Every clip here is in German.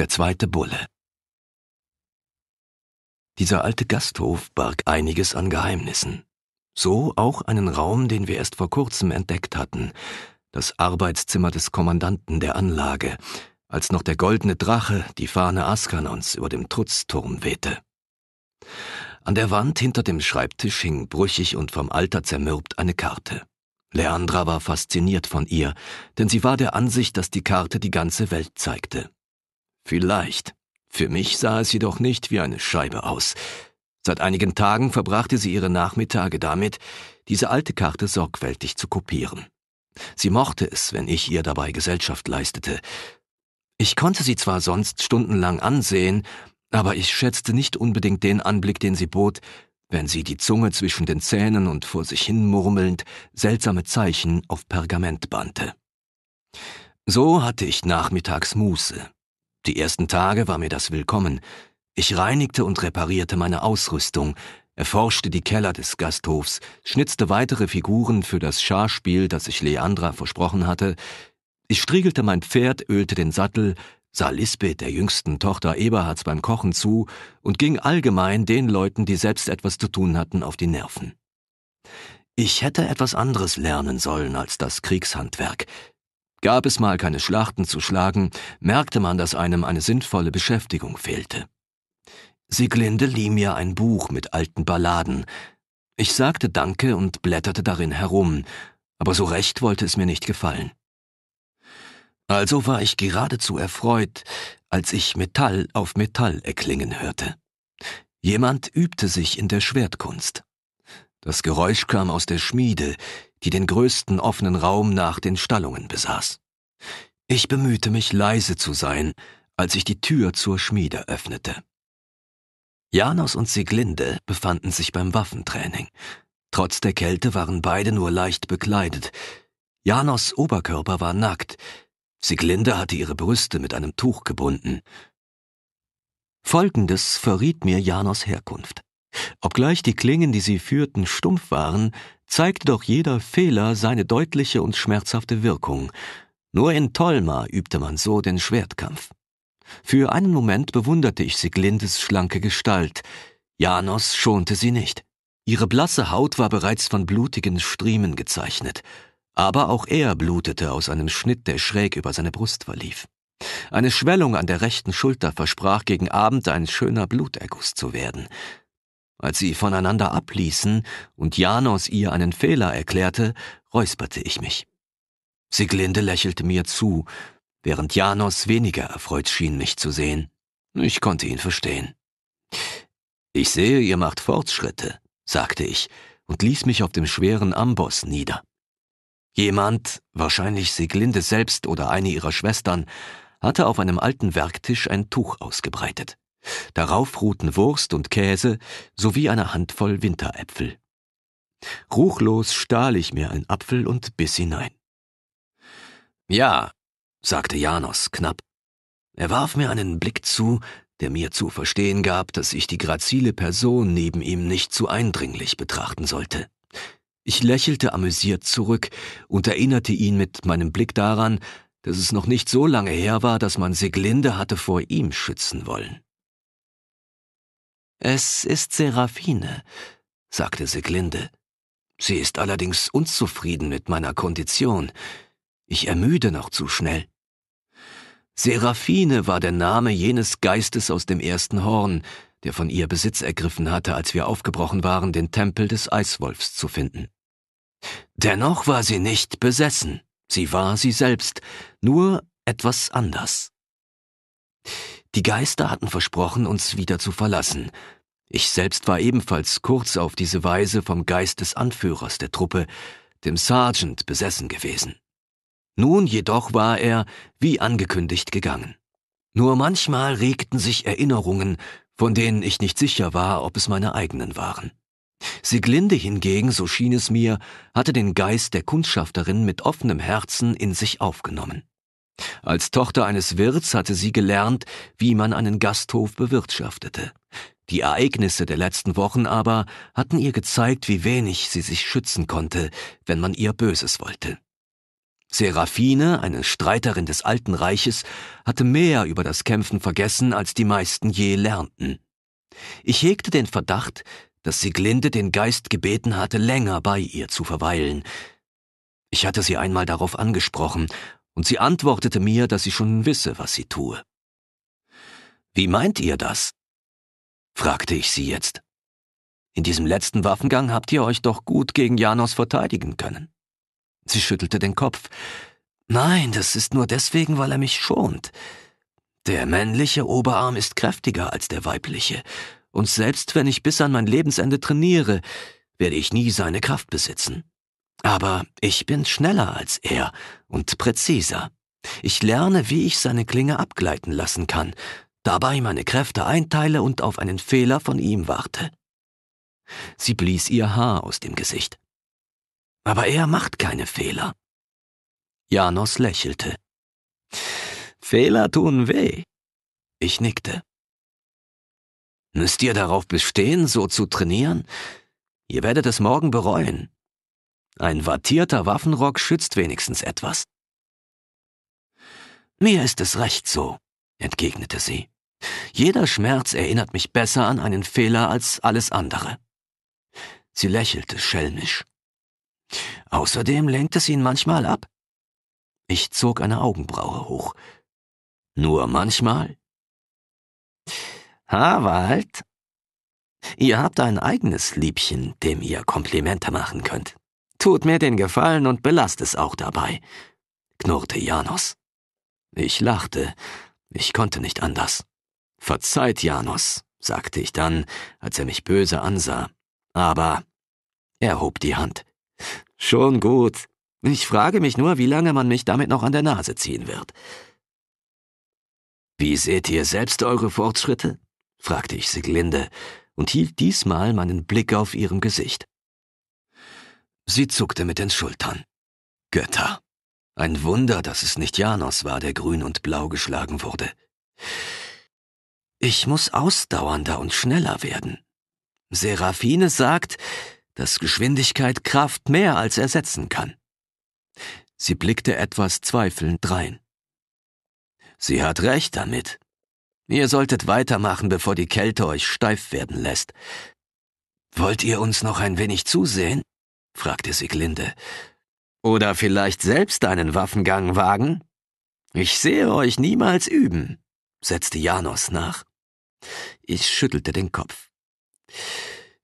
der zweite Bulle. Dieser alte Gasthof barg einiges an Geheimnissen. So auch einen Raum, den wir erst vor kurzem entdeckt hatten, das Arbeitszimmer des Kommandanten der Anlage, als noch der goldene Drache, die Fahne Askanons, über dem Trutzturm wehte. An der Wand hinter dem Schreibtisch hing brüchig und vom Alter zermürbt eine Karte. Leandra war fasziniert von ihr, denn sie war der Ansicht, dass die Karte die ganze Welt zeigte. Vielleicht. Für mich sah es jedoch nicht wie eine Scheibe aus. Seit einigen Tagen verbrachte sie ihre Nachmittage damit, diese alte Karte sorgfältig zu kopieren. Sie mochte es, wenn ich ihr dabei Gesellschaft leistete. Ich konnte sie zwar sonst stundenlang ansehen, aber ich schätzte nicht unbedingt den Anblick, den sie bot, wenn sie die Zunge zwischen den Zähnen und vor sich hin murmelnd seltsame Zeichen auf Pergament bannte. So hatte ich nachmittags Muße. Die ersten Tage war mir das willkommen. Ich reinigte und reparierte meine Ausrüstung, erforschte die Keller des Gasthofs, schnitzte weitere Figuren für das Scharspiel, das ich Leandra versprochen hatte. Ich striegelte mein Pferd, ölte den Sattel, sah Lisbeth, der jüngsten Tochter Eberhards, beim Kochen zu und ging allgemein den Leuten, die selbst etwas zu tun hatten, auf die Nerven. Ich hätte etwas anderes lernen sollen als das Kriegshandwerk, Gab es mal keine Schlachten zu schlagen, merkte man, dass einem eine sinnvolle Beschäftigung fehlte. Sieglinde lieh mir ein Buch mit alten Balladen. Ich sagte Danke und blätterte darin herum, aber so recht wollte es mir nicht gefallen. Also war ich geradezu erfreut, als ich Metall auf Metall erklingen hörte. Jemand übte sich in der Schwertkunst. Das Geräusch kam aus der Schmiede, die den größten offenen Raum nach den Stallungen besaß. Ich bemühte mich leise zu sein, als ich die Tür zur Schmiede öffnete. Janos und Siglinde befanden sich beim Waffentraining. Trotz der Kälte waren beide nur leicht bekleidet. Janos Oberkörper war nackt, Siglinde hatte ihre Brüste mit einem Tuch gebunden. Folgendes verriet mir Janos Herkunft. Obgleich die Klingen, die sie führten, stumpf waren, zeigte doch jeder Fehler seine deutliche und schmerzhafte Wirkung. Nur in Tolma übte man so den Schwertkampf. Für einen Moment bewunderte ich Siglindes schlanke Gestalt. Janos schonte sie nicht. Ihre blasse Haut war bereits von blutigen Striemen gezeichnet. Aber auch er blutete aus einem Schnitt, der schräg über seine Brust verlief. Eine Schwellung an der rechten Schulter versprach gegen Abend ein schöner Bluterguss zu werden. Als sie voneinander abließen und Janos ihr einen Fehler erklärte, räusperte ich mich. Siglinde lächelte mir zu, während Janos weniger erfreut schien, mich zu sehen. Ich konnte ihn verstehen. Ich sehe, ihr macht Fortschritte, sagte ich und ließ mich auf dem schweren Amboss nieder. Jemand, wahrscheinlich Siglinde selbst oder eine ihrer Schwestern, hatte auf einem alten Werktisch ein Tuch ausgebreitet. Darauf ruhten Wurst und Käse sowie eine Handvoll Winteräpfel. Ruchlos stahl ich mir einen Apfel und biss hinein. Ja, sagte Janos knapp. Er warf mir einen Blick zu, der mir zu verstehen gab, dass ich die grazile Person neben ihm nicht zu eindringlich betrachten sollte. Ich lächelte amüsiert zurück und erinnerte ihn mit meinem Blick daran, dass es noch nicht so lange her war, dass man Seglinde hatte vor ihm schützen wollen. Es ist Seraphine, sagte Seglinde. Sie ist allerdings unzufrieden mit meiner Kondition. Ich ermüde noch zu schnell. Seraphine war der Name jenes Geistes aus dem ersten Horn, der von ihr Besitz ergriffen hatte, als wir aufgebrochen waren, den Tempel des Eiswolfs zu finden. Dennoch war sie nicht besessen, sie war sie selbst, nur etwas anders. Die Geister hatten versprochen, uns wieder zu verlassen, ich selbst war ebenfalls kurz auf diese Weise vom Geist des Anführers der Truppe, dem Sergeant, besessen gewesen. Nun jedoch war er, wie angekündigt, gegangen. Nur manchmal regten sich Erinnerungen, von denen ich nicht sicher war, ob es meine eigenen waren. Siglinde hingegen, so schien es mir, hatte den Geist der Kundschafterin mit offenem Herzen in sich aufgenommen. Als Tochter eines Wirts hatte sie gelernt, wie man einen Gasthof bewirtschaftete. Die Ereignisse der letzten Wochen aber hatten ihr gezeigt, wie wenig sie sich schützen konnte, wenn man ihr Böses wollte. Seraphine, eine Streiterin des Alten Reiches, hatte mehr über das Kämpfen vergessen, als die meisten je lernten. Ich hegte den Verdacht, dass sie Glinde den Geist gebeten hatte, länger bei ihr zu verweilen. Ich hatte sie einmal darauf angesprochen, und sie antwortete mir, dass sie schon wisse, was sie tue. Wie meint ihr das? fragte ich sie jetzt. In diesem letzten Waffengang habt ihr euch doch gut gegen Janos verteidigen können. Sie schüttelte den Kopf. Nein, das ist nur deswegen, weil er mich schont. Der männliche Oberarm ist kräftiger als der weibliche, und selbst wenn ich bis an mein Lebensende trainiere, werde ich nie seine Kraft besitzen. Aber ich bin schneller als er und präziser. Ich lerne, wie ich seine Klinge abgleiten lassen kann, dabei meine Kräfte einteile und auf einen Fehler von ihm warte. Sie blies ihr Haar aus dem Gesicht. Aber er macht keine Fehler. Janos lächelte. Fehler tun weh. Ich nickte. Müsst ihr darauf bestehen, so zu trainieren? Ihr werdet es morgen bereuen. Ein wattierter Waffenrock schützt wenigstens etwas. Mir ist es recht so, entgegnete sie. Jeder Schmerz erinnert mich besser an einen Fehler als alles andere. Sie lächelte schelmisch. Außerdem lenkt es ihn manchmal ab. Ich zog eine Augenbraue hoch. Nur manchmal? Harald, ihr habt ein eigenes Liebchen, dem ihr Komplimente machen könnt. Tut mir den Gefallen und belasst es auch dabei, knurrte Janos. Ich lachte, ich konnte nicht anders. Verzeiht, Janus, sagte ich dann, als er mich böse ansah. Aber er hob die Hand. Schon gut. Ich frage mich nur, wie lange man mich damit noch an der Nase ziehen wird. Wie seht ihr selbst eure Fortschritte? fragte ich Siglinde und hielt diesmal meinen Blick auf ihrem Gesicht. Sie zuckte mit den Schultern. Götter. Ein Wunder, dass es nicht Janos war, der grün und blau geschlagen wurde. Ich muss ausdauernder und schneller werden. Seraphine sagt, dass Geschwindigkeit Kraft mehr als ersetzen kann. Sie blickte etwas zweifelnd drein. Sie hat recht damit. Ihr solltet weitermachen, bevor die Kälte euch steif werden lässt. Wollt ihr uns noch ein wenig zusehen? fragte sie Glinde oder vielleicht selbst einen Waffengang wagen? Ich sehe euch niemals üben, setzte Janos nach. Ich schüttelte den Kopf.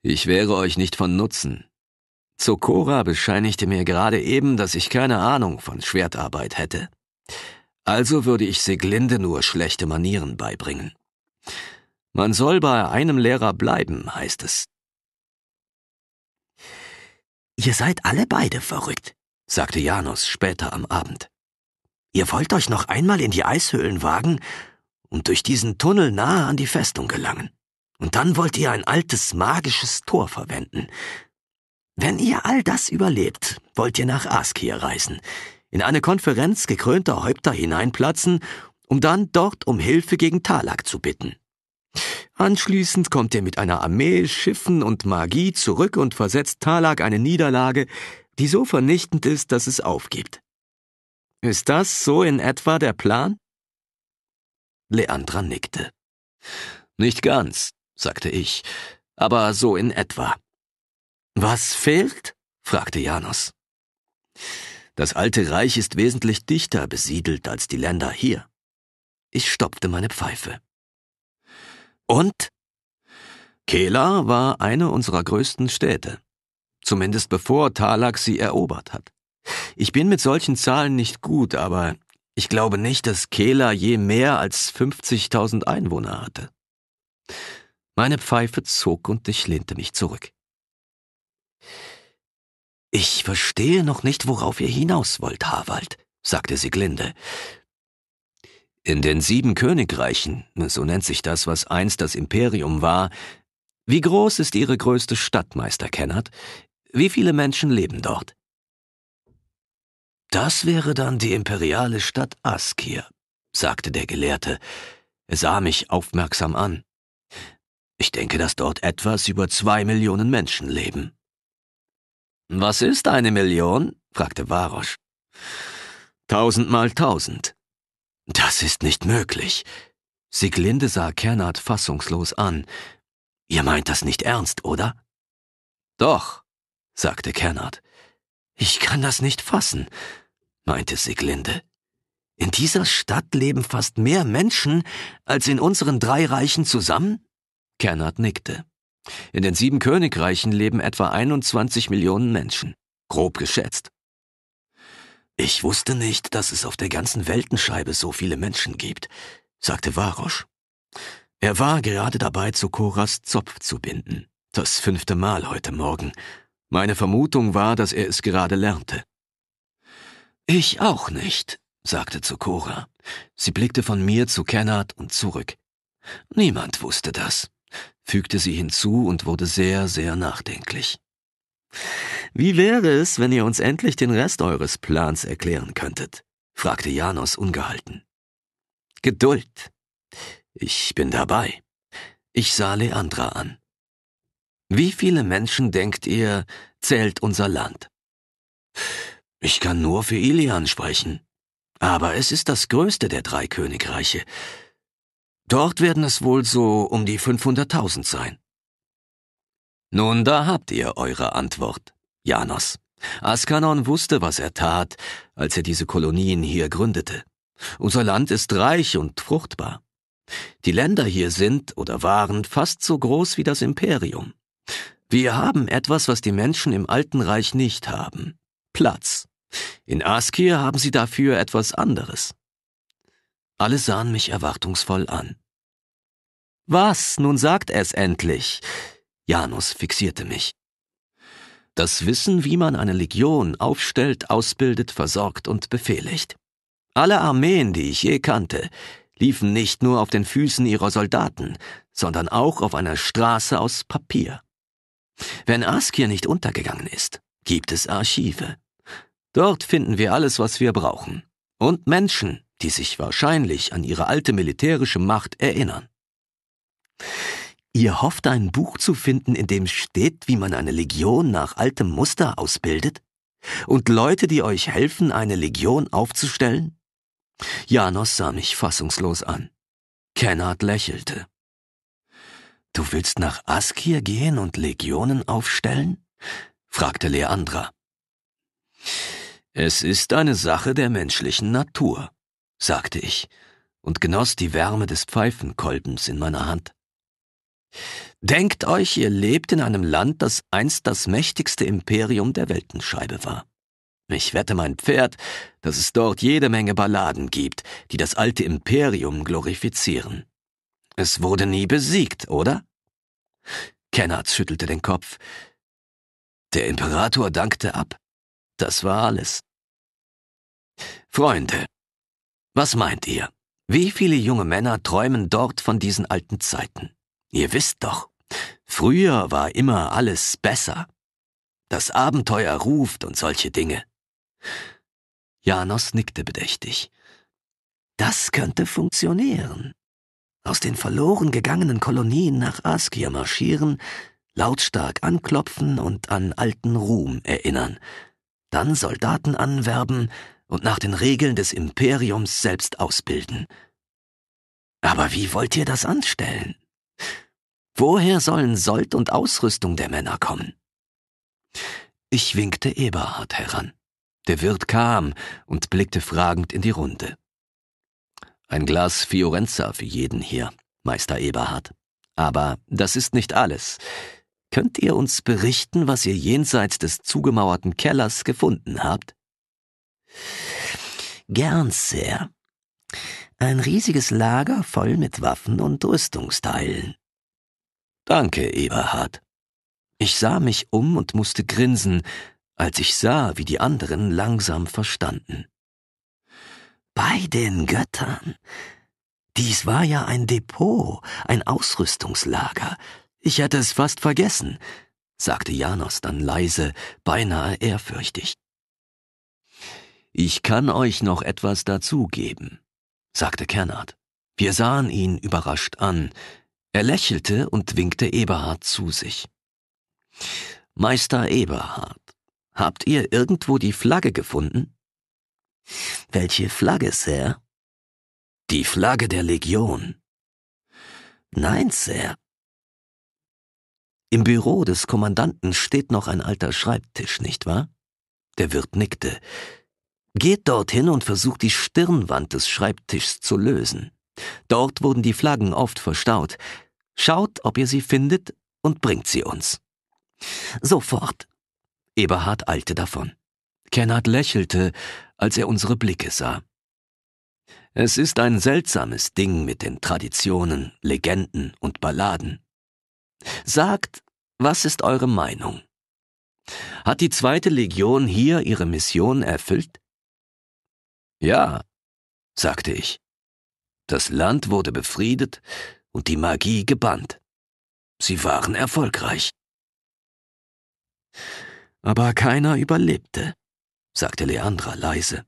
Ich wäre euch nicht von Nutzen. Zokora bescheinigte mir gerade eben, dass ich keine Ahnung von Schwertarbeit hätte. Also würde ich Seglinde nur schlechte Manieren beibringen. Man soll bei einem Lehrer bleiben, heißt es. Ihr seid alle beide verrückt, sagte Janus später am Abend. Ihr wollt euch noch einmal in die Eishöhlen wagen und durch diesen Tunnel nahe an die Festung gelangen. Und dann wollt ihr ein altes magisches Tor verwenden. Wenn ihr all das überlebt, wollt ihr nach Askir reisen, in eine Konferenz gekrönter Häupter hineinplatzen, um dann dort um Hilfe gegen Talak zu bitten. Anschließend kommt ihr mit einer Armee, Schiffen und Magie zurück und versetzt Talak eine Niederlage, die so vernichtend ist, dass es aufgibt. Ist das so in etwa der Plan? Leandra nickte. Nicht ganz, sagte ich, aber so in etwa. Was fehlt? fragte Janus. Das alte Reich ist wesentlich dichter besiedelt als die Länder hier. Ich stopfte meine Pfeife. Und? Kela war eine unserer größten Städte zumindest bevor Talak sie erobert hat. Ich bin mit solchen Zahlen nicht gut, aber ich glaube nicht, dass Kela je mehr als 50.000 Einwohner hatte. Meine Pfeife zog und ich lehnte mich zurück. Ich verstehe noch nicht, worauf ihr hinaus wollt, Harwald, sagte Sieglinde. In den sieben Königreichen, so nennt sich das, was einst das Imperium war, wie groß ist Ihre größte Stadt, Meister Kennard? Wie viele Menschen leben dort? Das wäre dann die imperiale Stadt Askir, sagte der Gelehrte. Er sah mich aufmerksam an. Ich denke, dass dort etwas über zwei Millionen Menschen leben. Was ist eine Million? fragte Varosch. Tausend mal tausend. Das ist nicht möglich. Siglinde sah Kernard fassungslos an. Ihr meint das nicht ernst, oder? Doch, sagte Kernard. Ich kann das nicht fassen, meinte Siglinde. In dieser Stadt leben fast mehr Menschen als in unseren drei Reichen zusammen? Kernard nickte. In den sieben Königreichen leben etwa 21 Millionen Menschen, grob geschätzt. Ich wusste nicht, dass es auf der ganzen Weltenscheibe so viele Menschen gibt, sagte Varosch. Er war gerade dabei, zu Koras Zopf zu binden. Das fünfte Mal heute Morgen. Meine Vermutung war, dass er es gerade lernte. Ich auch nicht, sagte Zukora. Sie blickte von mir zu Kennard und zurück. Niemand wusste das, fügte sie hinzu und wurde sehr, sehr nachdenklich. Wie wäre es, wenn ihr uns endlich den Rest eures Plans erklären könntet? fragte Janos ungehalten. Geduld. Ich bin dabei. Ich sah Leandra an. Wie viele Menschen, denkt ihr, zählt unser Land? Ich kann nur für Ilian sprechen. Aber es ist das größte der drei Königreiche. Dort werden es wohl so um die 500.000 sein. Nun, da habt ihr eure Antwort, Janos. Askanon wusste, was er tat, als er diese Kolonien hier gründete. Unser Land ist reich und fruchtbar. Die Länder hier sind oder waren fast so groß wie das Imperium. Wir haben etwas, was die Menschen im Alten Reich nicht haben. Platz. In Askir haben sie dafür etwas anderes. Alle sahen mich erwartungsvoll an. Was? Nun sagt es endlich. Janus fixierte mich. Das Wissen, wie man eine Legion aufstellt, ausbildet, versorgt und befehligt. Alle Armeen, die ich je kannte, liefen nicht nur auf den Füßen ihrer Soldaten, sondern auch auf einer Straße aus Papier. Wenn Askir nicht untergegangen ist, gibt es Archive. Dort finden wir alles, was wir brauchen. Und Menschen, die sich wahrscheinlich an ihre alte militärische Macht erinnern. Ihr hofft, ein Buch zu finden, in dem steht, wie man eine Legion nach altem Muster ausbildet? Und Leute, die euch helfen, eine Legion aufzustellen? Janos sah mich fassungslos an. Kennard lächelte. Du willst nach Askir gehen und Legionen aufstellen? fragte Leandra. Es ist eine Sache der menschlichen Natur, sagte ich und genoss die Wärme des Pfeifenkolbens in meiner Hand. Denkt euch, ihr lebt in einem Land, das einst das mächtigste Imperium der Weltenscheibe war. Ich wette mein Pferd, dass es dort jede Menge Balladen gibt, die das alte Imperium glorifizieren. Es wurde nie besiegt, oder? Kennard schüttelte den Kopf. Der Imperator dankte ab. Das war alles. Freunde, was meint ihr? Wie viele junge Männer träumen dort von diesen alten Zeiten? Ihr wisst doch, früher war immer alles besser. Das Abenteuer ruft und solche Dinge. Janos nickte bedächtig. Das könnte funktionieren aus den verloren gegangenen Kolonien nach Askir marschieren, lautstark anklopfen und an alten Ruhm erinnern, dann Soldaten anwerben und nach den Regeln des Imperiums selbst ausbilden. Aber wie wollt ihr das anstellen? Woher sollen Sold und Ausrüstung der Männer kommen? Ich winkte Eberhard heran. Der Wirt kam und blickte fragend in die Runde. Ein Glas Fiorenza für jeden hier, Meister Eberhard. Aber das ist nicht alles. Könnt ihr uns berichten, was ihr jenseits des zugemauerten Kellers gefunden habt? Gern, sehr. Ein riesiges Lager voll mit Waffen und Rüstungsteilen. Danke, Eberhard. Ich sah mich um und musste grinsen, als ich sah, wie die anderen langsam verstanden. Bei den Göttern. Dies war ja ein Depot, ein Ausrüstungslager. Ich hätte es fast vergessen, sagte Janos dann leise, beinahe ehrfürchtig. Ich kann euch noch etwas dazugeben, sagte Kernard. Wir sahen ihn überrascht an. Er lächelte und winkte Eberhard zu sich. Meister Eberhard, habt ihr irgendwo die Flagge gefunden? Welche Flagge, Sir? Die Flagge der Legion. Nein, Sir. Im Büro des Kommandanten steht noch ein alter Schreibtisch, nicht wahr? Der Wirt nickte. Geht dorthin und versucht die Stirnwand des Schreibtischs zu lösen. Dort wurden die Flaggen oft verstaut. Schaut, ob ihr sie findet und bringt sie uns. Sofort. Eberhard eilte davon. Kennard lächelte, als er unsere Blicke sah. Es ist ein seltsames Ding mit den Traditionen, Legenden und Balladen. Sagt, was ist eure Meinung? Hat die zweite Legion hier ihre Mission erfüllt? Ja, sagte ich. Das Land wurde befriedet und die Magie gebannt. Sie waren erfolgreich. Aber keiner überlebte sagte Leandra leise.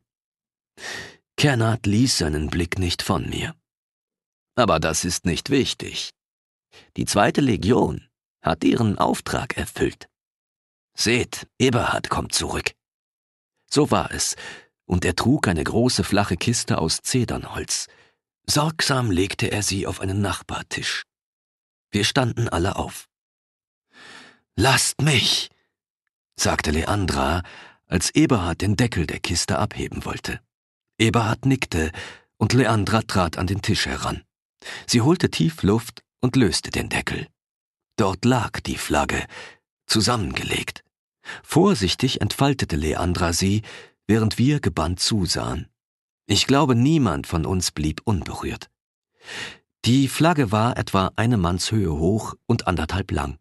Kernard ließ seinen Blick nicht von mir. Aber das ist nicht wichtig. Die zweite Legion hat ihren Auftrag erfüllt. Seht, Eberhard kommt zurück. So war es, und er trug eine große flache Kiste aus Zedernholz. Sorgsam legte er sie auf einen Nachbartisch. Wir standen alle auf. Lasst mich, sagte Leandra, als Eberhard den Deckel der Kiste abheben wollte. Eberhard nickte, und Leandra trat an den Tisch heran. Sie holte tief Luft und löste den Deckel. Dort lag die Flagge, zusammengelegt. Vorsichtig entfaltete Leandra sie, während wir gebannt zusahen. Ich glaube, niemand von uns blieb unberührt. Die Flagge war etwa eine Mannshöhe hoch und anderthalb lang.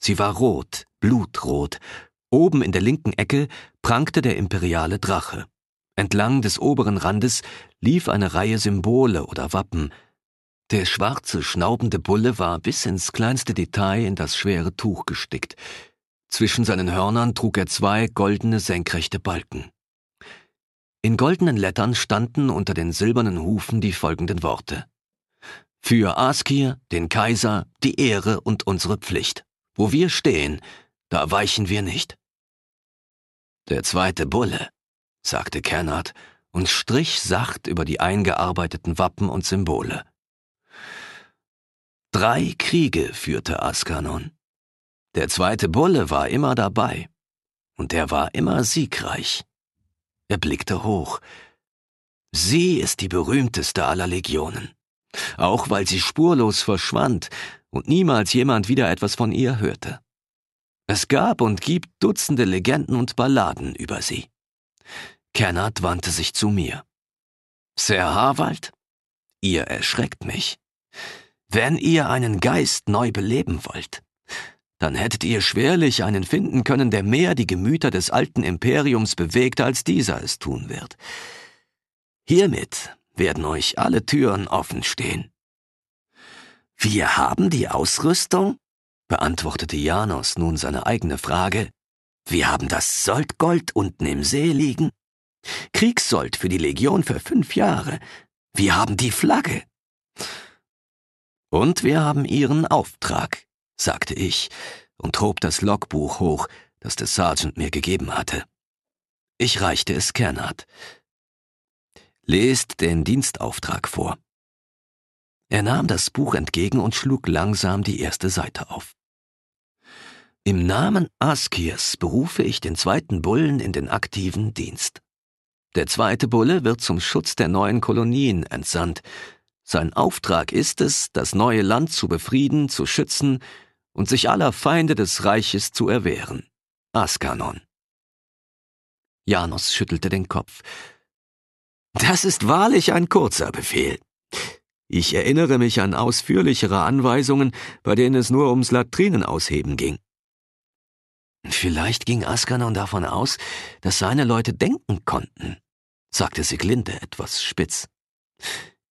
Sie war rot, blutrot Oben in der linken Ecke prangte der imperiale Drache. Entlang des oberen Randes lief eine Reihe Symbole oder Wappen. Der schwarze, schnaubende Bulle war bis ins kleinste Detail in das schwere Tuch gestickt. Zwischen seinen Hörnern trug er zwei goldene senkrechte Balken. In goldenen Lettern standen unter den silbernen Hufen die folgenden Worte. Für Askir, den Kaiser, die Ehre und unsere Pflicht. Wo wir stehen, da weichen wir nicht. Der zweite Bulle, sagte Kennard und strich sacht über die eingearbeiteten Wappen und Symbole. Drei Kriege führte Askanon. Der zweite Bulle war immer dabei, und er war immer siegreich. Er blickte hoch. Sie ist die berühmteste aller Legionen, auch weil sie spurlos verschwand und niemals jemand wieder etwas von ihr hörte. Es gab und gibt Dutzende Legenden und Balladen über sie. Kennard wandte sich zu mir. Sir Harwald, ihr erschreckt mich. Wenn ihr einen Geist neu beleben wollt, dann hättet ihr schwerlich einen finden können, der mehr die Gemüter des alten Imperiums bewegt, als dieser es tun wird. Hiermit werden euch alle Türen offen stehen. Wir haben die Ausrüstung, beantwortete Janos nun seine eigene Frage, wir haben das Soldgold unten im See liegen, Kriegssold für die Legion für fünf Jahre, wir haben die Flagge. Und wir haben ihren Auftrag, sagte ich und hob das Logbuch hoch, das der Sergeant mir gegeben hatte. Ich reichte es Kernhardt. Lest den Dienstauftrag vor. Er nahm das Buch entgegen und schlug langsam die erste Seite auf. Im Namen Askirs berufe ich den zweiten Bullen in den aktiven Dienst. Der zweite Bulle wird zum Schutz der neuen Kolonien entsandt. Sein Auftrag ist es, das neue Land zu befrieden, zu schützen und sich aller Feinde des Reiches zu erwehren. Askanon. Janus schüttelte den Kopf. Das ist wahrlich ein kurzer Befehl. Ich erinnere mich an ausführlichere Anweisungen, bei denen es nur ums Latrinenausheben ging. Vielleicht ging Askanon davon aus, dass seine Leute denken konnten, sagte Siglinde etwas spitz.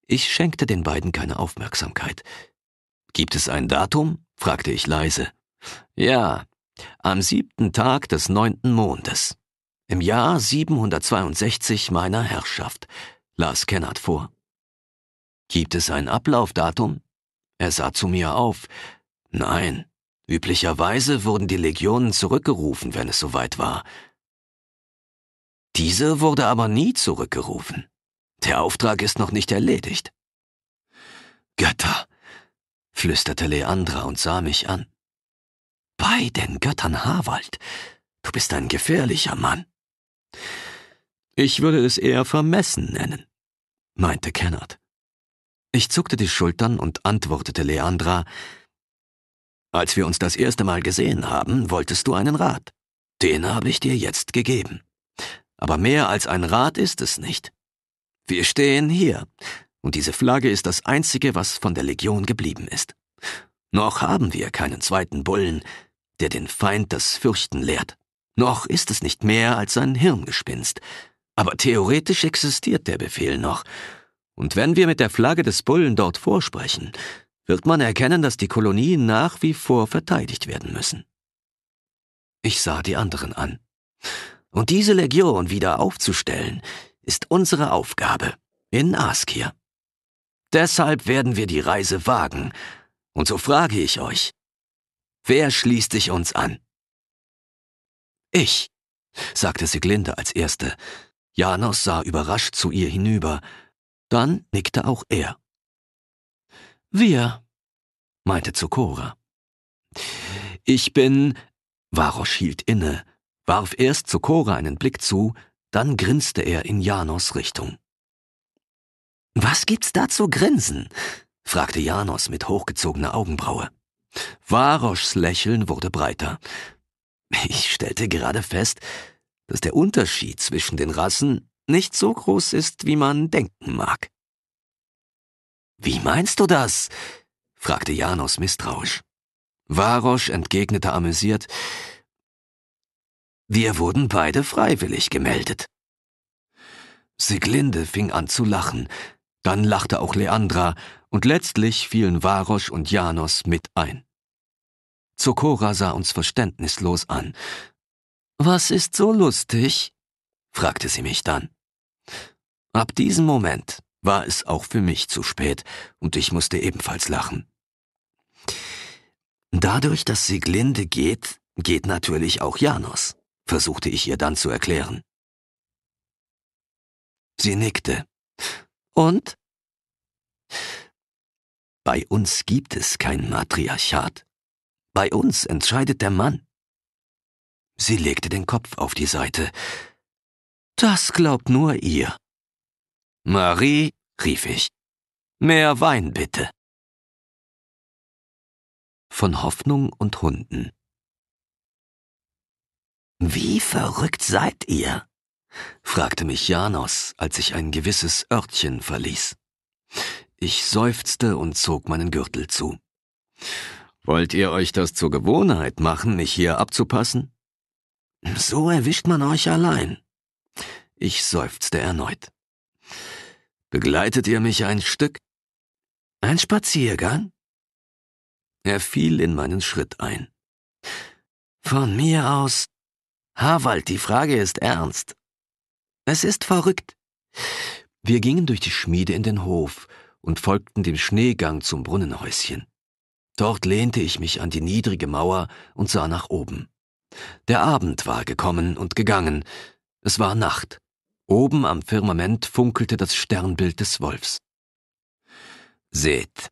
Ich schenkte den beiden keine Aufmerksamkeit. Gibt es ein Datum? fragte ich leise. Ja, am siebten Tag des neunten Mondes. Im Jahr 762 meiner Herrschaft, las Kennard vor. Gibt es ein Ablaufdatum? Er sah zu mir auf. Nein, üblicherweise wurden die Legionen zurückgerufen, wenn es soweit war. Diese wurde aber nie zurückgerufen. Der Auftrag ist noch nicht erledigt. Götter, flüsterte Leandra und sah mich an. Bei den Göttern Harwald, du bist ein gefährlicher Mann. Ich würde es eher vermessen nennen, meinte Kennard. Ich zuckte die Schultern und antwortete Leandra, als wir uns das erste Mal gesehen haben, wolltest du einen Rat. Den habe ich dir jetzt gegeben. Aber mehr als ein Rat ist es nicht. Wir stehen hier, und diese Flagge ist das Einzige, was von der Legion geblieben ist. Noch haben wir keinen zweiten Bullen, der den Feind das Fürchten lehrt. Noch ist es nicht mehr als ein Hirngespinst. Aber theoretisch existiert der Befehl noch, und wenn wir mit der Flagge des Bullen dort vorsprechen, wird man erkennen, dass die Kolonien nach wie vor verteidigt werden müssen. Ich sah die anderen an. Und diese Legion wieder aufzustellen, ist unsere Aufgabe in Askir. Deshalb werden wir die Reise wagen. Und so frage ich euch, wer schließt sich uns an? Ich, sagte Siglinde als Erste. Janos sah überrascht zu ihr hinüber, dann nickte auch er. Wir, meinte Zukora. Ich bin. Varosch hielt inne, warf erst Zukora einen Blick zu, dann grinste er in Janos Richtung. Was gibt's da zu grinsen? fragte Janos mit hochgezogener Augenbraue. Varoschs Lächeln wurde breiter. Ich stellte gerade fest, dass der Unterschied zwischen den Rassen nicht so groß ist, wie man denken mag. Wie meinst du das? fragte Janos misstrauisch. Varosch entgegnete amüsiert, wir wurden beide freiwillig gemeldet. Siglinde fing an zu lachen, dann lachte auch Leandra, und letztlich fielen Varosch und Janos mit ein. Zokora sah uns verständnislos an. Was ist so lustig? fragte sie mich dann. Ab diesem Moment war es auch für mich zu spät, und ich musste ebenfalls lachen. Dadurch, dass sie Sieglinde geht, geht natürlich auch Janus, versuchte ich ihr dann zu erklären. Sie nickte. Und? Bei uns gibt es kein Matriarchat. Bei uns entscheidet der Mann. Sie legte den Kopf auf die Seite, das glaubt nur ihr. Marie, rief ich, mehr Wein bitte. Von Hoffnung und Hunden. Wie verrückt seid ihr? fragte mich Janos, als ich ein gewisses Örtchen verließ. Ich seufzte und zog meinen Gürtel zu. Wollt ihr euch das zur Gewohnheit machen, mich hier abzupassen? So erwischt man euch allein. Ich seufzte erneut. Begleitet ihr mich ein Stück? Ein Spaziergang? Er fiel in meinen Schritt ein. Von mir aus. Harwald, die Frage ist ernst. Es ist verrückt. Wir gingen durch die Schmiede in den Hof und folgten dem Schneegang zum Brunnenhäuschen. Dort lehnte ich mich an die niedrige Mauer und sah nach oben. Der Abend war gekommen und gegangen. Es war Nacht. Oben am Firmament funkelte das Sternbild des Wolfs. Seht,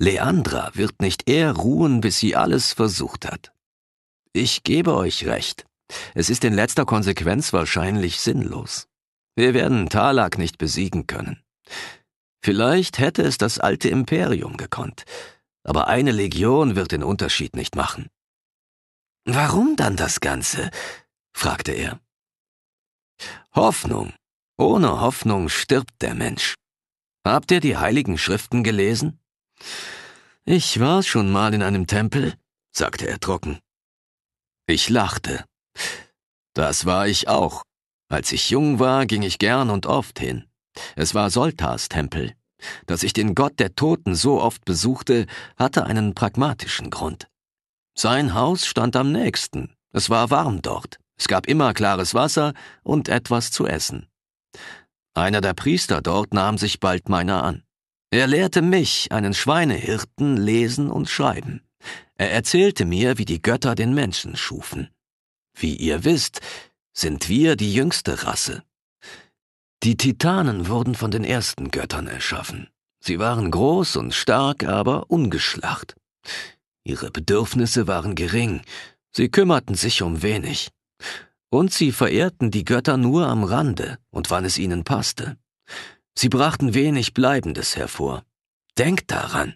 Leandra wird nicht eher ruhen, bis sie alles versucht hat. Ich gebe euch recht. Es ist in letzter Konsequenz wahrscheinlich sinnlos. Wir werden Talak nicht besiegen können. Vielleicht hätte es das alte Imperium gekonnt, aber eine Legion wird den Unterschied nicht machen. Warum dann das Ganze? fragte er. Hoffnung. Ohne Hoffnung stirbt der Mensch. Habt ihr die heiligen Schriften gelesen? Ich war schon mal in einem Tempel, sagte er trocken. Ich lachte. Das war ich auch. Als ich jung war, ging ich gern und oft hin. Es war Soltars Tempel. Dass ich den Gott der Toten so oft besuchte, hatte einen pragmatischen Grund. Sein Haus stand am nächsten. Es war warm dort. Es gab immer klares Wasser und etwas zu essen. Einer der Priester dort nahm sich bald meiner an. Er lehrte mich, einen Schweinehirten, lesen und schreiben. Er erzählte mir, wie die Götter den Menschen schufen. Wie ihr wisst, sind wir die jüngste Rasse. Die Titanen wurden von den ersten Göttern erschaffen. Sie waren groß und stark, aber ungeschlacht. Ihre Bedürfnisse waren gering. Sie kümmerten sich um wenig. Und sie verehrten die Götter nur am Rande und wann es ihnen passte. Sie brachten wenig Bleibendes hervor. Denkt daran,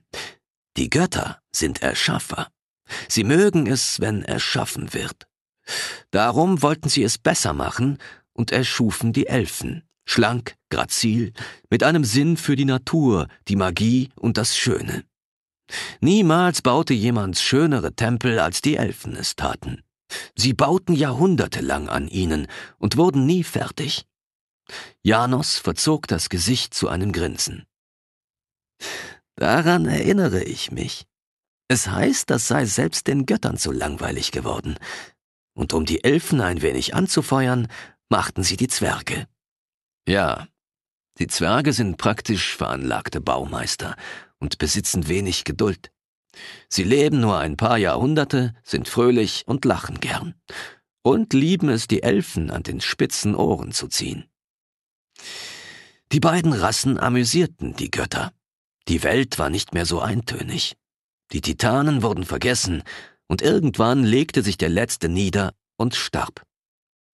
die Götter sind Erschaffer. Sie mögen es, wenn erschaffen wird. Darum wollten sie es besser machen und erschufen die Elfen, schlank, grazil, mit einem Sinn für die Natur, die Magie und das Schöne. Niemals baute jemand schönere Tempel, als die Elfen es taten. Sie bauten jahrhundertelang an ihnen und wurden nie fertig. Janos verzog das Gesicht zu einem Grinsen. Daran erinnere ich mich. Es heißt, das sei selbst den Göttern zu langweilig geworden. Und um die Elfen ein wenig anzufeuern, machten sie die Zwerge. Ja, die Zwerge sind praktisch veranlagte Baumeister und besitzen wenig Geduld. Sie leben nur ein paar Jahrhunderte, sind fröhlich und lachen gern. Und lieben es, die Elfen an den spitzen Ohren zu ziehen. Die beiden Rassen amüsierten die Götter. Die Welt war nicht mehr so eintönig. Die Titanen wurden vergessen, und irgendwann legte sich der Letzte nieder und starb.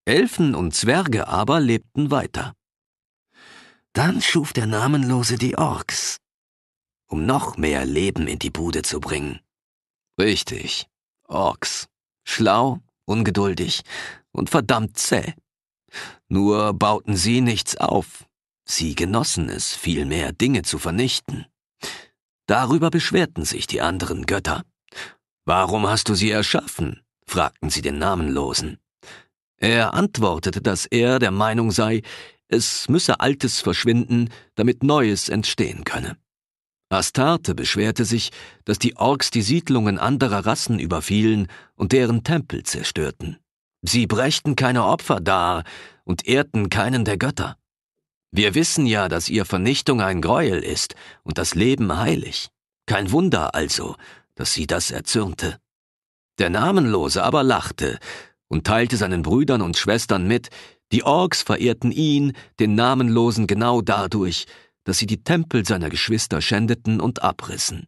Elfen und Zwerge aber lebten weiter. Dann schuf der Namenlose die Orks, um noch mehr Leben in die Bude zu bringen. Richtig. Orks. Schlau, ungeduldig und verdammt zäh. Nur bauten sie nichts auf. Sie genossen es, viel mehr Dinge zu vernichten. Darüber beschwerten sich die anderen Götter. Warum hast du sie erschaffen? fragten sie den Namenlosen. Er antwortete, dass er der Meinung sei, es müsse Altes verschwinden, damit Neues entstehen könne. Astarte beschwerte sich, dass die Orks die Siedlungen anderer Rassen überfielen und deren Tempel zerstörten. Sie brächten keine Opfer dar und ehrten keinen der Götter. Wir wissen ja, dass ihr Vernichtung ein Gräuel ist und das Leben heilig. Kein Wunder also, dass sie das erzürnte. Der Namenlose aber lachte und teilte seinen Brüdern und Schwestern mit, die Orks verehrten ihn, den Namenlosen, genau dadurch, dass sie die Tempel seiner Geschwister schändeten und abrissen.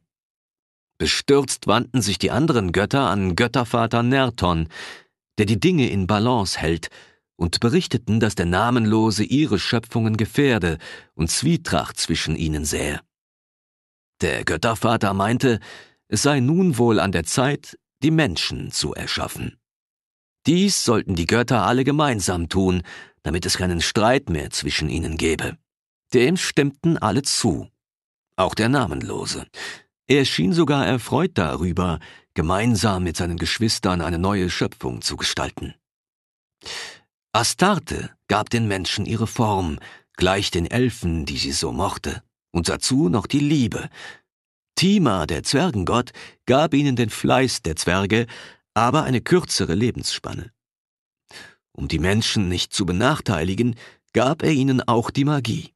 Bestürzt wandten sich die anderen Götter an Göttervater Nerton, der die Dinge in Balance hält, und berichteten, dass der Namenlose ihre Schöpfungen gefährde und Zwietracht zwischen ihnen sähe. Der Göttervater meinte, es sei nun wohl an der Zeit, die Menschen zu erschaffen. Dies sollten die Götter alle gemeinsam tun, damit es keinen Streit mehr zwischen ihnen gebe. Dem stimmten alle zu. Auch der Namenlose. Er schien sogar erfreut darüber, gemeinsam mit seinen Geschwistern eine neue Schöpfung zu gestalten. Astarte gab den Menschen ihre Form, gleich den Elfen, die sie so mochte, und dazu noch die Liebe. Tima, der Zwergengott, gab ihnen den Fleiß der Zwerge, aber eine kürzere Lebensspanne. Um die Menschen nicht zu benachteiligen, gab er ihnen auch die Magie.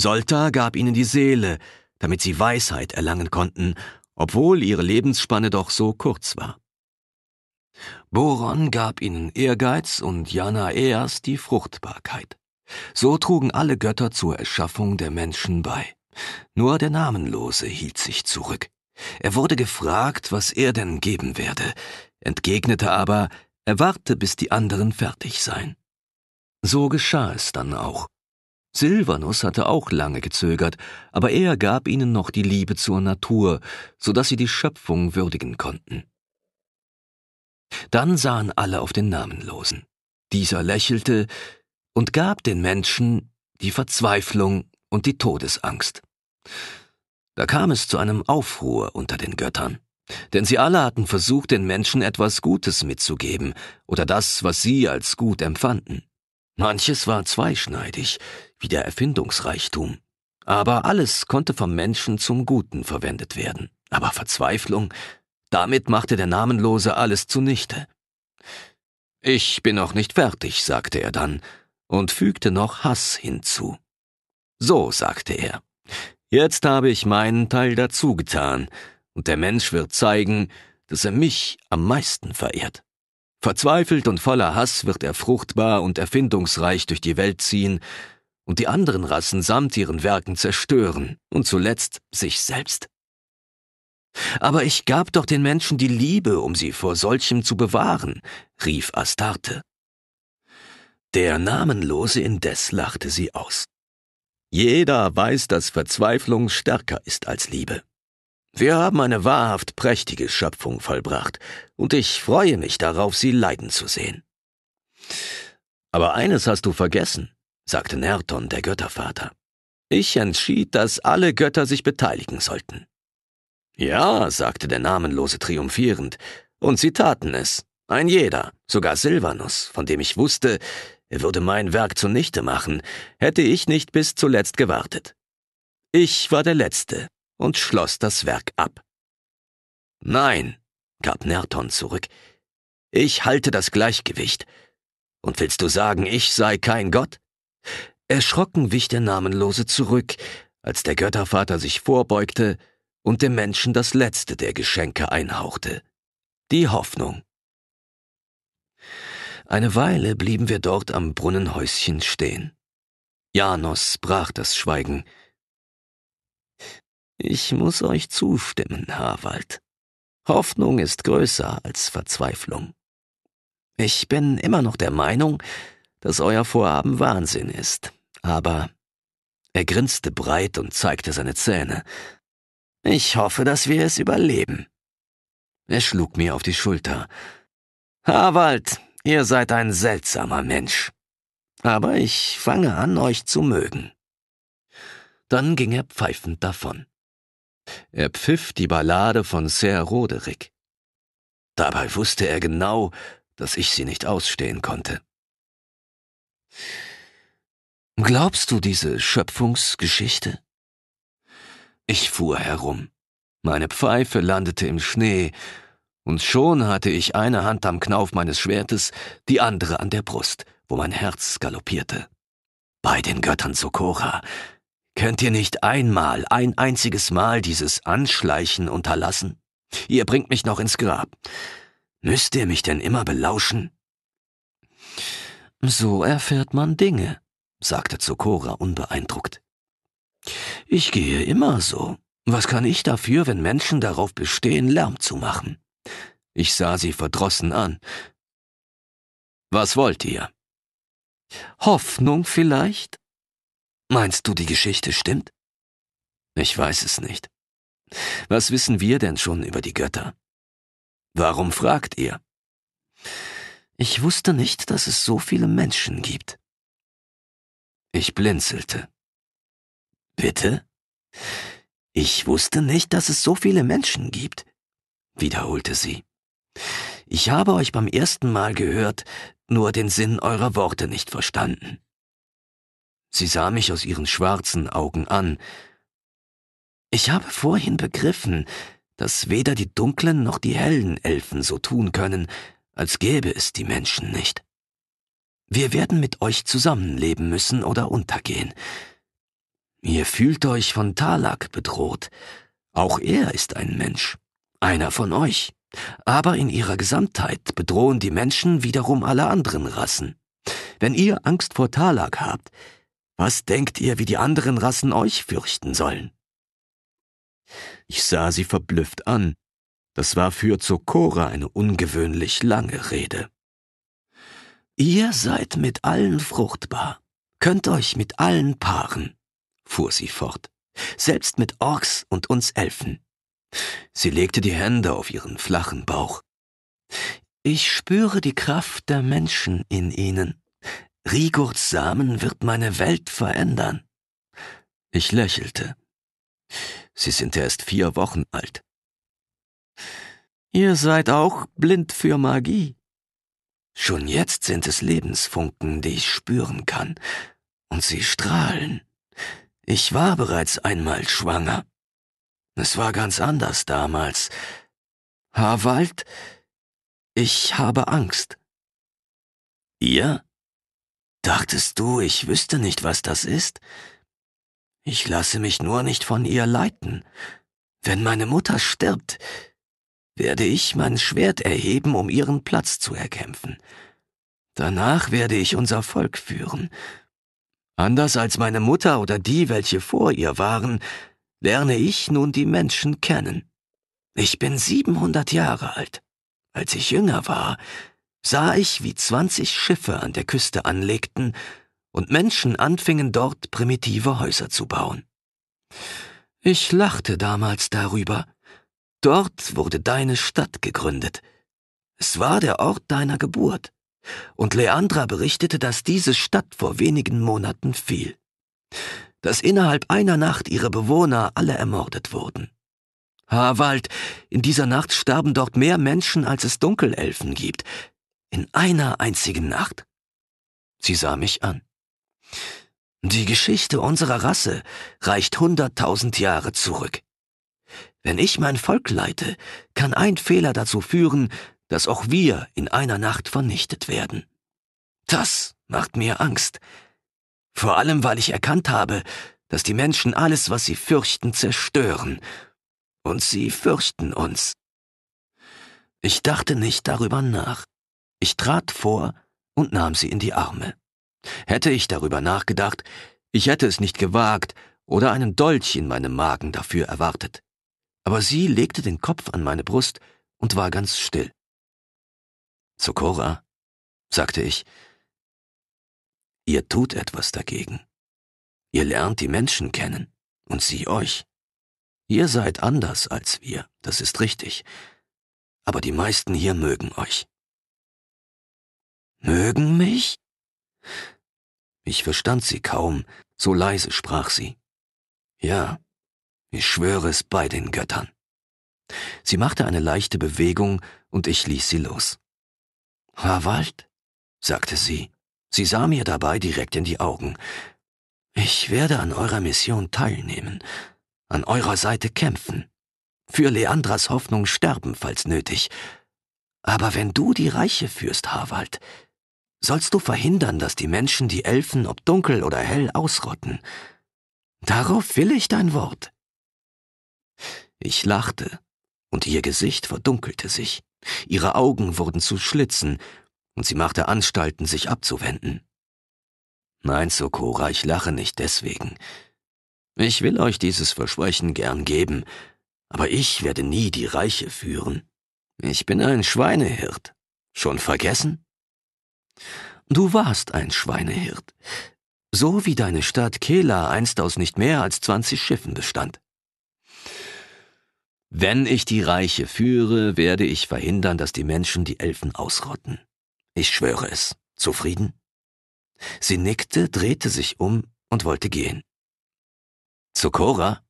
Solta gab ihnen die Seele, damit sie Weisheit erlangen konnten, obwohl ihre Lebensspanne doch so kurz war. Boron gab ihnen Ehrgeiz und Janaeas die Fruchtbarkeit. So trugen alle Götter zur Erschaffung der Menschen bei. Nur der Namenlose hielt sich zurück. Er wurde gefragt, was er denn geben werde, entgegnete aber, er warte, bis die anderen fertig seien. So geschah es dann auch. Silvanus hatte auch lange gezögert, aber er gab ihnen noch die Liebe zur Natur, so dass sie die Schöpfung würdigen konnten. Dann sahen alle auf den Namenlosen. Dieser lächelte und gab den Menschen die Verzweiflung und die Todesangst. Da kam es zu einem Aufruhr unter den Göttern, denn sie alle hatten versucht, den Menschen etwas Gutes mitzugeben oder das, was sie als gut empfanden. Manches war zweischneidig, wie der Erfindungsreichtum. Aber alles konnte vom Menschen zum Guten verwendet werden. Aber Verzweiflung, damit machte der Namenlose alles zunichte. Ich bin noch nicht fertig, sagte er dann und fügte noch Hass hinzu. So, sagte er, jetzt habe ich meinen Teil dazu getan, und der Mensch wird zeigen, dass er mich am meisten verehrt. Verzweifelt und voller Hass wird er fruchtbar und erfindungsreich durch die Welt ziehen und die anderen Rassen samt ihren Werken zerstören und zuletzt sich selbst. Aber ich gab doch den Menschen die Liebe, um sie vor solchem zu bewahren, rief Astarte. Der Namenlose indes lachte sie aus. Jeder weiß, dass Verzweiflung stärker ist als Liebe. Wir haben eine wahrhaft prächtige Schöpfung vollbracht, und ich freue mich darauf, sie leiden zu sehen. Aber eines hast du vergessen, sagte Nerton, der Göttervater. Ich entschied, dass alle Götter sich beteiligen sollten. Ja, sagte der Namenlose triumphierend, und sie taten es. Ein jeder, sogar Silvanus, von dem ich wusste, er würde mein Werk zunichte machen, hätte ich nicht bis zuletzt gewartet. Ich war der Letzte und schloss das Werk ab. Nein, gab Nerton zurück, ich halte das Gleichgewicht. Und willst du sagen, ich sei kein Gott? Erschrocken wich der Namenlose zurück, als der Göttervater sich vorbeugte und dem Menschen das letzte der Geschenke einhauchte. Die Hoffnung. Eine Weile blieben wir dort am Brunnenhäuschen stehen. Janos brach das Schweigen. Ich muss euch zustimmen, Harwald. Hoffnung ist größer als Verzweiflung. Ich bin immer noch der Meinung, dass euer Vorhaben Wahnsinn ist. Aber er grinste breit und zeigte seine Zähne. Ich hoffe, dass wir es überleben. Er schlug mir auf die Schulter. Harwald, ihr seid ein seltsamer Mensch. Aber ich fange an, euch zu mögen. Dann ging er pfeifend davon. Er pfiff die Ballade von Ser Roderick. Dabei wusste er genau, dass ich sie nicht ausstehen konnte. Glaubst du diese Schöpfungsgeschichte? Ich fuhr herum. Meine Pfeife landete im Schnee, und schon hatte ich eine Hand am Knauf meines Schwertes, die andere an der Brust, wo mein Herz galoppierte. Bei den Göttern Sokora, könnt ihr nicht einmal, ein einziges Mal dieses Anschleichen unterlassen? Ihr bringt mich noch ins Grab. Müsst ihr mich denn immer belauschen? So erfährt man Dinge, sagte Zokora unbeeindruckt. Ich gehe immer so. Was kann ich dafür, wenn Menschen darauf bestehen, Lärm zu machen? Ich sah sie verdrossen an. Was wollt ihr? Hoffnung vielleicht? Meinst du, die Geschichte stimmt? Ich weiß es nicht. Was wissen wir denn schon über die Götter? Warum fragt ihr? Ich wusste nicht, dass es so viele Menschen gibt. Ich blinzelte. Bitte? Ich wusste nicht, dass es so viele Menschen gibt, wiederholte sie. Ich habe euch beim ersten Mal gehört, nur den Sinn eurer Worte nicht verstanden. Sie sah mich aus ihren schwarzen Augen an. Ich habe vorhin begriffen, dass weder die dunklen noch die hellen Elfen so tun können, als gäbe es die Menschen nicht. Wir werden mit euch zusammenleben müssen oder untergehen. Ihr fühlt euch von Talak bedroht. Auch er ist ein Mensch, einer von euch. Aber in ihrer Gesamtheit bedrohen die Menschen wiederum alle anderen Rassen. Wenn ihr Angst vor Talak habt, was denkt ihr, wie die anderen Rassen euch fürchten sollen? Ich sah sie verblüfft an, das war für Zokora eine ungewöhnlich lange Rede. Ihr seid mit allen fruchtbar, könnt euch mit allen paaren, fuhr sie fort, selbst mit Orks und uns Elfen. Sie legte die Hände auf ihren flachen Bauch. Ich spüre die Kraft der Menschen in ihnen. Rigurds Samen wird meine Welt verändern. Ich lächelte. Sie sind erst vier Wochen alt, Ihr seid auch blind für Magie. Schon jetzt sind es Lebensfunken, die ich spüren kann, und sie strahlen. Ich war bereits einmal schwanger. Es war ganz anders damals. Harwald, ich habe Angst. Ihr? Dachtest du, ich wüsste nicht, was das ist? Ich lasse mich nur nicht von ihr leiten. Wenn meine Mutter stirbt, werde ich mein Schwert erheben, um ihren Platz zu erkämpfen. Danach werde ich unser Volk führen. Anders als meine Mutter oder die, welche vor ihr waren, lerne ich nun die Menschen kennen. Ich bin siebenhundert Jahre alt. Als ich jünger war, sah ich, wie zwanzig Schiffe an der Küste anlegten und Menschen anfingen dort primitive Häuser zu bauen. Ich lachte damals darüber, Dort wurde deine Stadt gegründet. Es war der Ort deiner Geburt. Und Leandra berichtete, dass diese Stadt vor wenigen Monaten fiel. Dass innerhalb einer Nacht ihre Bewohner alle ermordet wurden. Harwald, in dieser Nacht starben dort mehr Menschen, als es Dunkelelfen gibt. In einer einzigen Nacht? Sie sah mich an. Die Geschichte unserer Rasse reicht hunderttausend Jahre zurück. Wenn ich mein Volk leite, kann ein Fehler dazu führen, dass auch wir in einer Nacht vernichtet werden. Das macht mir Angst. Vor allem, weil ich erkannt habe, dass die Menschen alles, was sie fürchten, zerstören. Und sie fürchten uns. Ich dachte nicht darüber nach. Ich trat vor und nahm sie in die Arme. Hätte ich darüber nachgedacht, ich hätte es nicht gewagt oder einen Dolch in meinem Magen dafür erwartet aber sie legte den Kopf an meine Brust und war ganz still. Zu sagte ich, ihr tut etwas dagegen. Ihr lernt die Menschen kennen und sie euch. Ihr seid anders als wir, das ist richtig, aber die meisten hier mögen euch. Mögen mich? Ich verstand sie kaum, so leise sprach sie. Ja, ich schwöre es bei den Göttern. Sie machte eine leichte Bewegung und ich ließ sie los. Harwald, sagte sie. Sie sah mir dabei direkt in die Augen. Ich werde an eurer Mission teilnehmen, an eurer Seite kämpfen, für Leandras Hoffnung sterben, falls nötig. Aber wenn du die Reiche führst, Harwald, sollst du verhindern, dass die Menschen die Elfen ob dunkel oder hell ausrotten. Darauf will ich dein Wort. Ich lachte, und ihr Gesicht verdunkelte sich. Ihre Augen wurden zu Schlitzen, und sie machte Anstalten, sich abzuwenden. Nein, Sokora, ich lache nicht deswegen. Ich will euch dieses Versprechen gern geben, aber ich werde nie die Reiche führen. Ich bin ein Schweinehirt. Schon vergessen? Du warst ein Schweinehirt, so wie deine Stadt Kela einst aus nicht mehr als zwanzig Schiffen bestand. Wenn ich die Reiche führe, werde ich verhindern, dass die Menschen die Elfen ausrotten. Ich schwöre es. Zufrieden? Sie nickte, drehte sich um und wollte gehen. Zu Cora?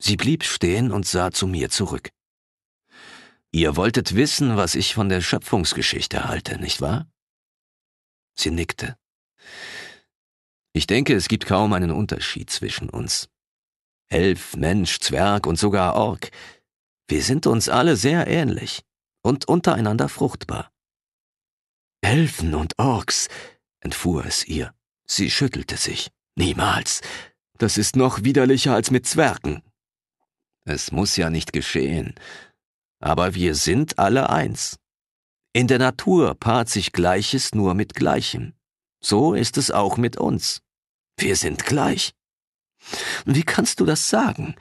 Sie blieb stehen und sah zu mir zurück. Ihr wolltet wissen, was ich von der Schöpfungsgeschichte halte, nicht wahr? Sie nickte. Ich denke, es gibt kaum einen Unterschied zwischen uns. Elf, Mensch, Zwerg und sogar Ork. Wir sind uns alle sehr ähnlich und untereinander fruchtbar. Elfen und Orks, entfuhr es ihr. Sie schüttelte sich. Niemals. Das ist noch widerlicher als mit Zwergen. Es muss ja nicht geschehen. Aber wir sind alle eins. In der Natur paart sich Gleiches nur mit Gleichem. So ist es auch mit uns. Wir sind gleich. Wie kannst du das sagen?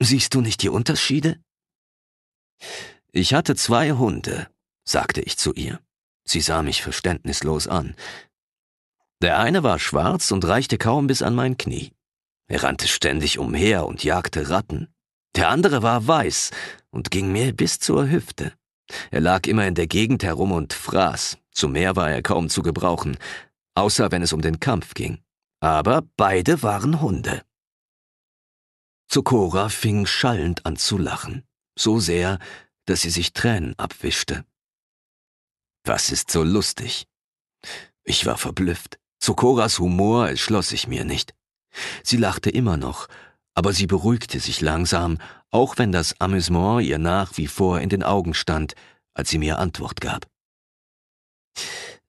Siehst du nicht die Unterschiede? Ich hatte zwei Hunde, sagte ich zu ihr. Sie sah mich verständnislos an. Der eine war schwarz und reichte kaum bis an mein Knie. Er rannte ständig umher und jagte Ratten. Der andere war weiß und ging mir bis zur Hüfte. Er lag immer in der Gegend herum und fraß. Zu mehr war er kaum zu gebrauchen, außer wenn es um den Kampf ging aber beide waren Hunde. Sokora fing schallend an zu lachen, so sehr, dass sie sich Tränen abwischte. Was ist so lustig? Ich war verblüfft. Sokoras Humor erschloss ich mir nicht. Sie lachte immer noch, aber sie beruhigte sich langsam, auch wenn das Amüsement ihr nach wie vor in den Augen stand, als sie mir Antwort gab.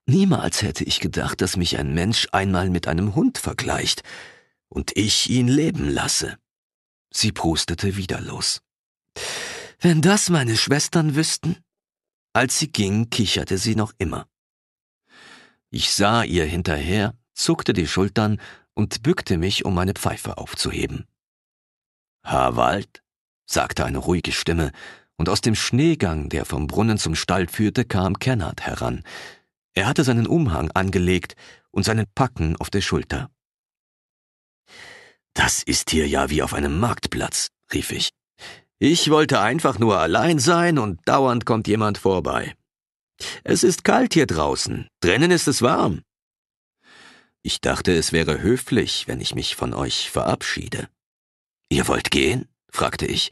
Niemals hätte ich gedacht, dass mich ein Mensch einmal mit einem Hund vergleicht und ich ihn leben lasse. Sie prustete widerlos. Wenn das meine Schwestern wüssten. Als sie ging, kicherte sie noch immer. Ich sah ihr hinterher, zuckte die Schultern und bückte mich, um meine Pfeife aufzuheben. Harwald, sagte eine ruhige Stimme, und aus dem Schneegang, der vom Brunnen zum Stall führte, kam Kennard heran, er hatte seinen Umhang angelegt und seinen Packen auf der Schulter. Das ist hier ja wie auf einem Marktplatz, rief ich. Ich wollte einfach nur allein sein und dauernd kommt jemand vorbei. Es ist kalt hier draußen, drinnen ist es warm. Ich dachte, es wäre höflich, wenn ich mich von euch verabschiede. Ihr wollt gehen? fragte ich.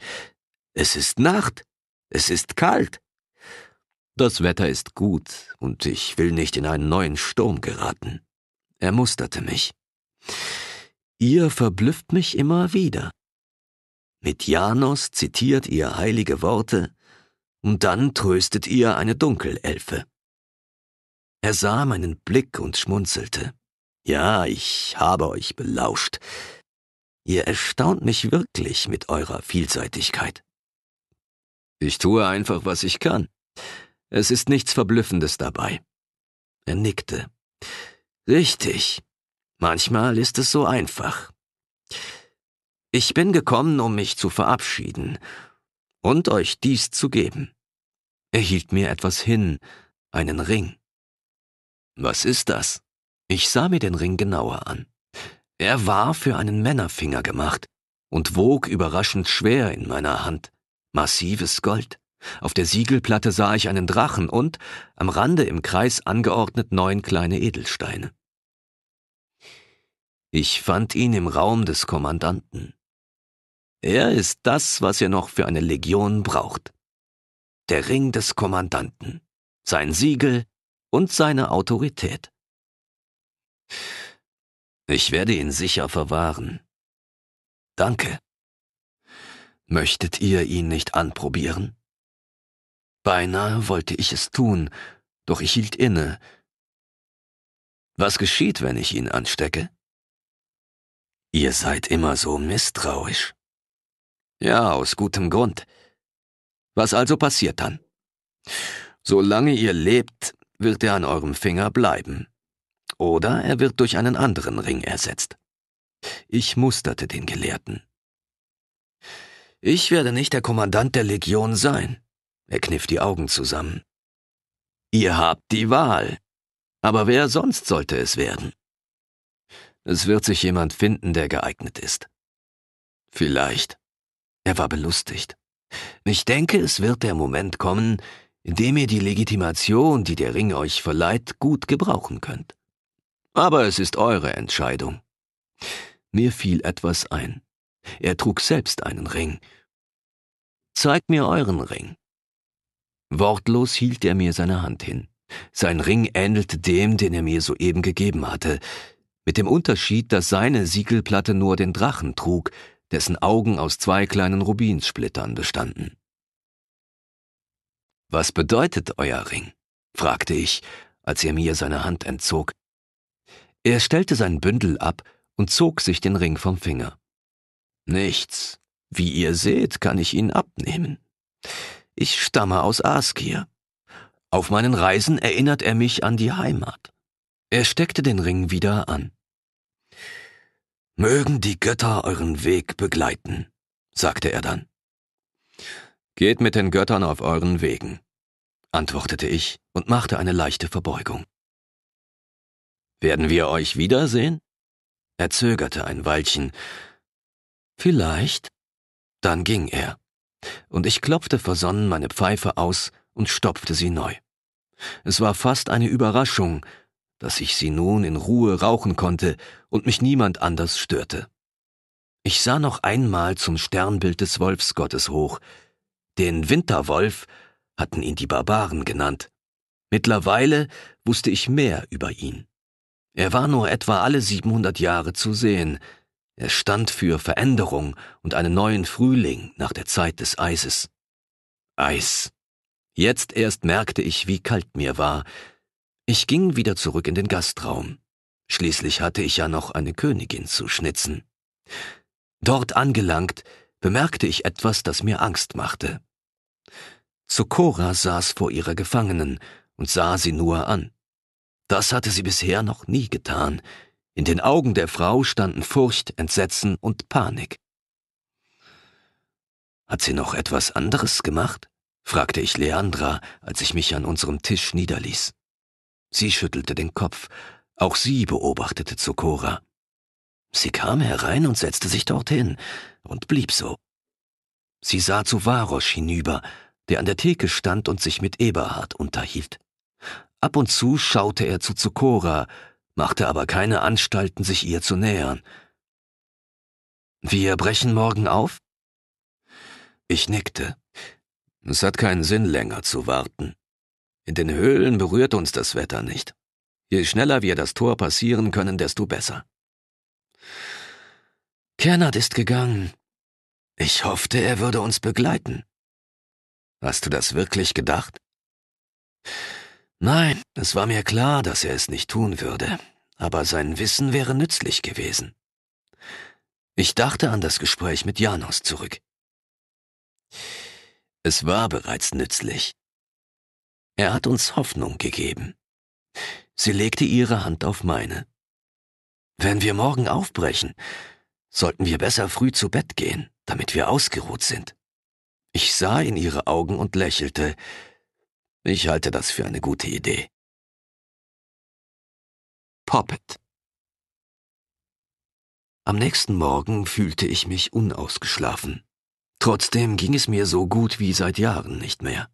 Es ist Nacht, es ist kalt. Das Wetter ist gut und ich will nicht in einen neuen Sturm geraten. Er musterte mich. Ihr verblüfft mich immer wieder. Mit Janos zitiert ihr heilige Worte und dann tröstet ihr eine Dunkelelfe. Er sah meinen Blick und schmunzelte. Ja, ich habe euch belauscht. Ihr erstaunt mich wirklich mit eurer Vielseitigkeit. Ich tue einfach, was ich kann. Es ist nichts Verblüffendes dabei. Er nickte. Richtig. Manchmal ist es so einfach. Ich bin gekommen, um mich zu verabschieden und euch dies zu geben. Er hielt mir etwas hin, einen Ring. Was ist das? Ich sah mir den Ring genauer an. Er war für einen Männerfinger gemacht und wog überraschend schwer in meiner Hand. Massives Gold. Auf der Siegelplatte sah ich einen Drachen und, am Rande im Kreis angeordnet, neun kleine Edelsteine. Ich fand ihn im Raum des Kommandanten. Er ist das, was ihr noch für eine Legion braucht. Der Ring des Kommandanten, sein Siegel und seine Autorität. Ich werde ihn sicher verwahren. Danke. Möchtet ihr ihn nicht anprobieren? Beinahe wollte ich es tun, doch ich hielt inne. Was geschieht, wenn ich ihn anstecke? Ihr seid immer so misstrauisch. Ja, aus gutem Grund. Was also passiert dann? Solange ihr lebt, wird er an eurem Finger bleiben. Oder er wird durch einen anderen Ring ersetzt. Ich musterte den Gelehrten. Ich werde nicht der Kommandant der Legion sein. Er kniff die Augen zusammen. Ihr habt die Wahl. Aber wer sonst sollte es werden? Es wird sich jemand finden, der geeignet ist. Vielleicht. Er war belustigt. Ich denke, es wird der Moment kommen, in dem ihr die Legitimation, die der Ring euch verleiht, gut gebrauchen könnt. Aber es ist eure Entscheidung. Mir fiel etwas ein. Er trug selbst einen Ring. Zeigt mir euren Ring. Wortlos hielt er mir seine Hand hin. Sein Ring ähnelte dem, den er mir soeben gegeben hatte, mit dem Unterschied, dass seine Siegelplatte nur den Drachen trug, dessen Augen aus zwei kleinen Rubinsplittern bestanden. Was bedeutet euer Ring? fragte ich, als er mir seine Hand entzog. Er stellte sein Bündel ab und zog sich den Ring vom Finger. Nichts. Wie ihr seht, kann ich ihn abnehmen. Ich stamme aus Askir. Auf meinen Reisen erinnert er mich an die Heimat. Er steckte den Ring wieder an. Mögen die Götter euren Weg begleiten, sagte er dann. Geht mit den Göttern auf euren Wegen, antwortete ich und machte eine leichte Verbeugung. Werden wir euch wiedersehen? Er zögerte ein Weilchen. Vielleicht. Dann ging er. Und ich klopfte versonnen meine Pfeife aus und stopfte sie neu. Es war fast eine Überraschung, dass ich sie nun in Ruhe rauchen konnte und mich niemand anders störte. Ich sah noch einmal zum Sternbild des Wolfsgottes hoch. Den Winterwolf hatten ihn die Barbaren genannt. Mittlerweile wusste ich mehr über ihn. Er war nur etwa alle 700 Jahre zu sehen, er stand für Veränderung und einen neuen Frühling nach der Zeit des Eises. Eis. Jetzt erst merkte ich, wie kalt mir war. Ich ging wieder zurück in den Gastraum. Schließlich hatte ich ja noch eine Königin zu schnitzen. Dort angelangt, bemerkte ich etwas, das mir Angst machte. Zokora saß vor ihrer Gefangenen und sah sie nur an. Das hatte sie bisher noch nie getan. In den Augen der Frau standen Furcht, Entsetzen und Panik. Hat sie noch etwas anderes gemacht? fragte ich Leandra, als ich mich an unserem Tisch niederließ. Sie schüttelte den Kopf, auch sie beobachtete Zokora. Sie kam herein und setzte sich dorthin und blieb so. Sie sah zu Varosch hinüber, der an der Theke stand und sich mit Eberhard unterhielt. Ab und zu schaute er zu Zokora, machte aber keine Anstalten, sich ihr zu nähern. Wir brechen morgen auf? Ich nickte. Es hat keinen Sinn, länger zu warten. In den Höhlen berührt uns das Wetter nicht. Je schneller wir das Tor passieren können, desto besser. Kernert ist gegangen. Ich hoffte, er würde uns begleiten. Hast du das wirklich gedacht? Nein, es war mir klar, dass er es nicht tun würde, aber sein Wissen wäre nützlich gewesen. Ich dachte an das Gespräch mit Janos zurück. Es war bereits nützlich. Er hat uns Hoffnung gegeben. Sie legte ihre Hand auf meine. Wenn wir morgen aufbrechen, sollten wir besser früh zu Bett gehen, damit wir ausgeruht sind. Ich sah in ihre Augen und lächelte, ich halte das für eine gute Idee. Poppet. Am nächsten Morgen fühlte ich mich unausgeschlafen. Trotzdem ging es mir so gut wie seit Jahren nicht mehr.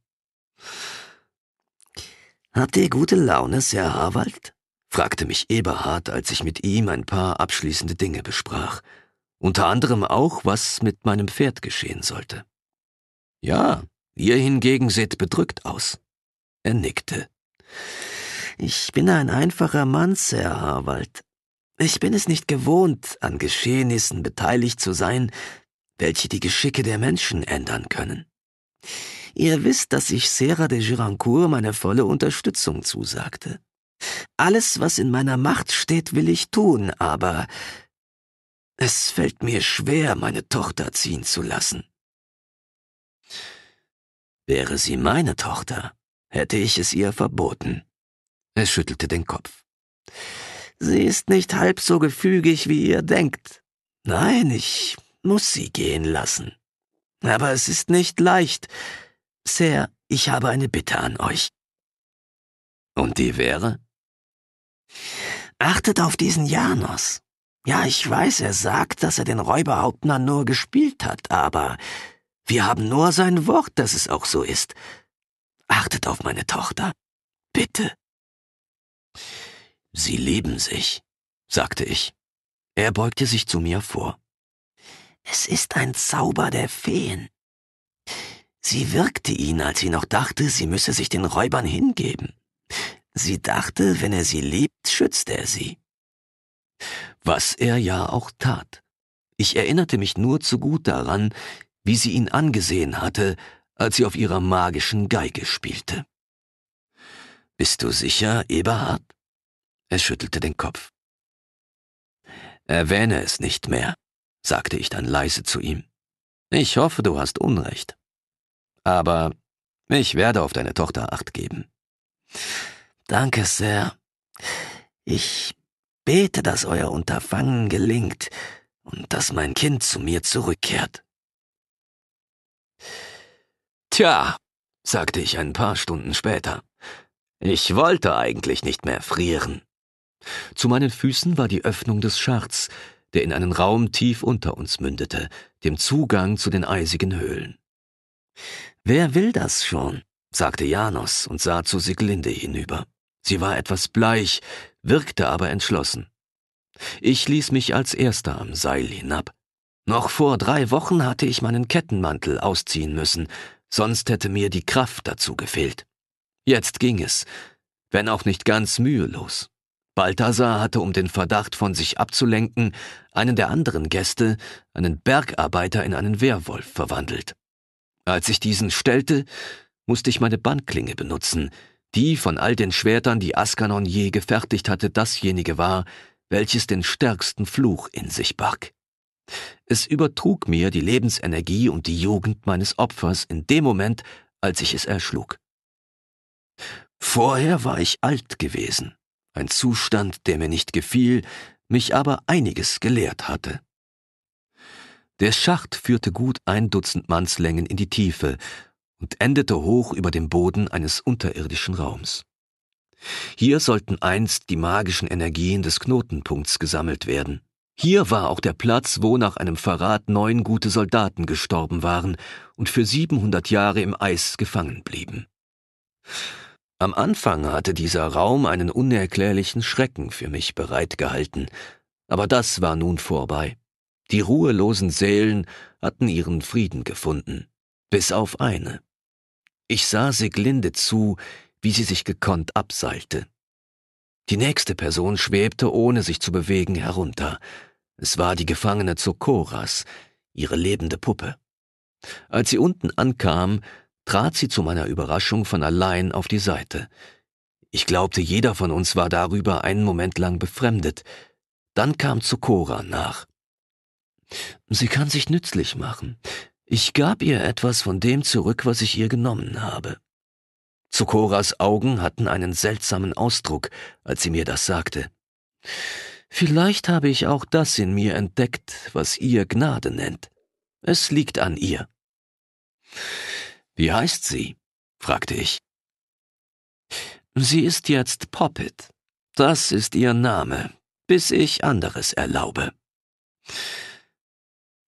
Habt ihr gute Laune, Sir Harwald? fragte mich Eberhard, als ich mit ihm ein paar abschließende Dinge besprach, unter anderem auch, was mit meinem Pferd geschehen sollte. Ja, ihr hingegen seht bedrückt aus. Er nickte. Ich bin ein einfacher Mann, Sir Harwald. Ich bin es nicht gewohnt, an Geschehnissen beteiligt zu sein, welche die Geschicke der Menschen ändern können. Ihr wisst, dass ich Sarah de Girancourt meine volle Unterstützung zusagte. Alles, was in meiner Macht steht, will ich tun, aber es fällt mir schwer, meine Tochter ziehen zu lassen. Wäre sie meine Tochter, hätte ich es ihr verboten. Er schüttelte den Kopf. Sie ist nicht halb so gefügig, wie ihr denkt. Nein, ich muss sie gehen lassen. Aber es ist nicht leicht. Sir, ich habe eine Bitte an euch. Und die wäre? Achtet auf diesen Janos. Ja, ich weiß, er sagt, dass er den Räuberhauptmann nur gespielt hat, aber wir haben nur sein Wort, dass es auch so ist. Achtet auf meine Tochter. Bitte. Sie lieben sich, sagte ich. Er beugte sich zu mir vor. Es ist ein Zauber der Feen. Sie wirkte ihn, als sie noch dachte, sie müsse sich den Räubern hingeben. Sie dachte, wenn er sie liebt, schützt er sie. Was er ja auch tat. Ich erinnerte mich nur zu gut daran, wie sie ihn angesehen hatte, als sie auf ihrer magischen Geige spielte. Bist du sicher, Eberhard? Er schüttelte den Kopf. Erwähne es nicht mehr, sagte ich dann leise zu ihm. Ich hoffe, du hast Unrecht. Aber ich werde auf deine Tochter acht geben. Danke, sehr. Ich bete, dass euer Unterfangen gelingt und dass mein Kind zu mir zurückkehrt. Tja, sagte ich ein paar Stunden später. Ich wollte eigentlich nicht mehr frieren. Zu meinen Füßen war die Öffnung des Schachts, der in einen Raum tief unter uns mündete, dem Zugang zu den eisigen Höhlen. Wer will das schon? sagte Janos und sah zu Siglinde hinüber. Sie war etwas bleich, wirkte aber entschlossen. Ich ließ mich als erster am Seil hinab. Noch vor drei Wochen hatte ich meinen Kettenmantel ausziehen müssen, sonst hätte mir die Kraft dazu gefehlt. Jetzt ging es, wenn auch nicht ganz mühelos. Balthasar hatte, um den Verdacht von sich abzulenken, einen der anderen Gäste, einen Bergarbeiter, in einen Werwolf verwandelt. Als ich diesen stellte, musste ich meine Bandklinge benutzen, die von all den Schwertern, die Askanon je gefertigt hatte, dasjenige war, welches den stärksten Fluch in sich barg. Es übertrug mir die Lebensenergie und die Jugend meines Opfers in dem Moment, als ich es erschlug. Vorher war ich alt gewesen, ein Zustand, der mir nicht gefiel, mich aber einiges gelehrt hatte. Der Schacht führte gut ein Dutzend Mannslängen in die Tiefe und endete hoch über dem Boden eines unterirdischen Raums. Hier sollten einst die magischen Energien des Knotenpunkts gesammelt werden. Hier war auch der Platz, wo nach einem Verrat neun gute Soldaten gestorben waren und für 700 Jahre im Eis gefangen blieben. Am Anfang hatte dieser Raum einen unerklärlichen Schrecken für mich bereitgehalten, aber das war nun vorbei. Die ruhelosen Seelen hatten ihren Frieden gefunden, bis auf eine. Ich sah Sieglinde zu, wie sie sich gekonnt abseilte. Die nächste Person schwebte, ohne sich zu bewegen, herunter. Es war die Gefangene Zokoras, ihre lebende Puppe. Als sie unten ankam, trat sie zu meiner Überraschung von allein auf die Seite. Ich glaubte, jeder von uns war darüber einen Moment lang befremdet. Dann kam Zokora nach. Sie kann sich nützlich machen. Ich gab ihr etwas von dem zurück, was ich ihr genommen habe. Zukoras Augen hatten einen seltsamen Ausdruck, als sie mir das sagte. Vielleicht habe ich auch das in mir entdeckt, was ihr Gnade nennt. Es liegt an ihr. Wie heißt sie? fragte ich. Sie ist jetzt Poppet. Das ist ihr Name, bis ich anderes erlaube.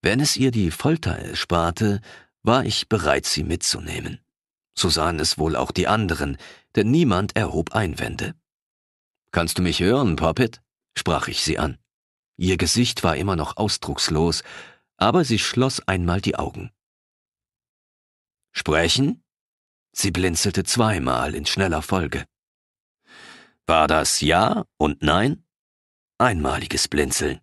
Wenn es ihr die Folter ersparte, war ich bereit, sie mitzunehmen. So sahen es wohl auch die anderen, denn niemand erhob Einwände. Kannst du mich hören, Poppet? sprach ich sie an. Ihr Gesicht war immer noch ausdruckslos, aber sie schloss einmal die Augen. Sprechen? Sie blinzelte zweimal in schneller Folge. War das Ja und Nein? Einmaliges Blinzeln.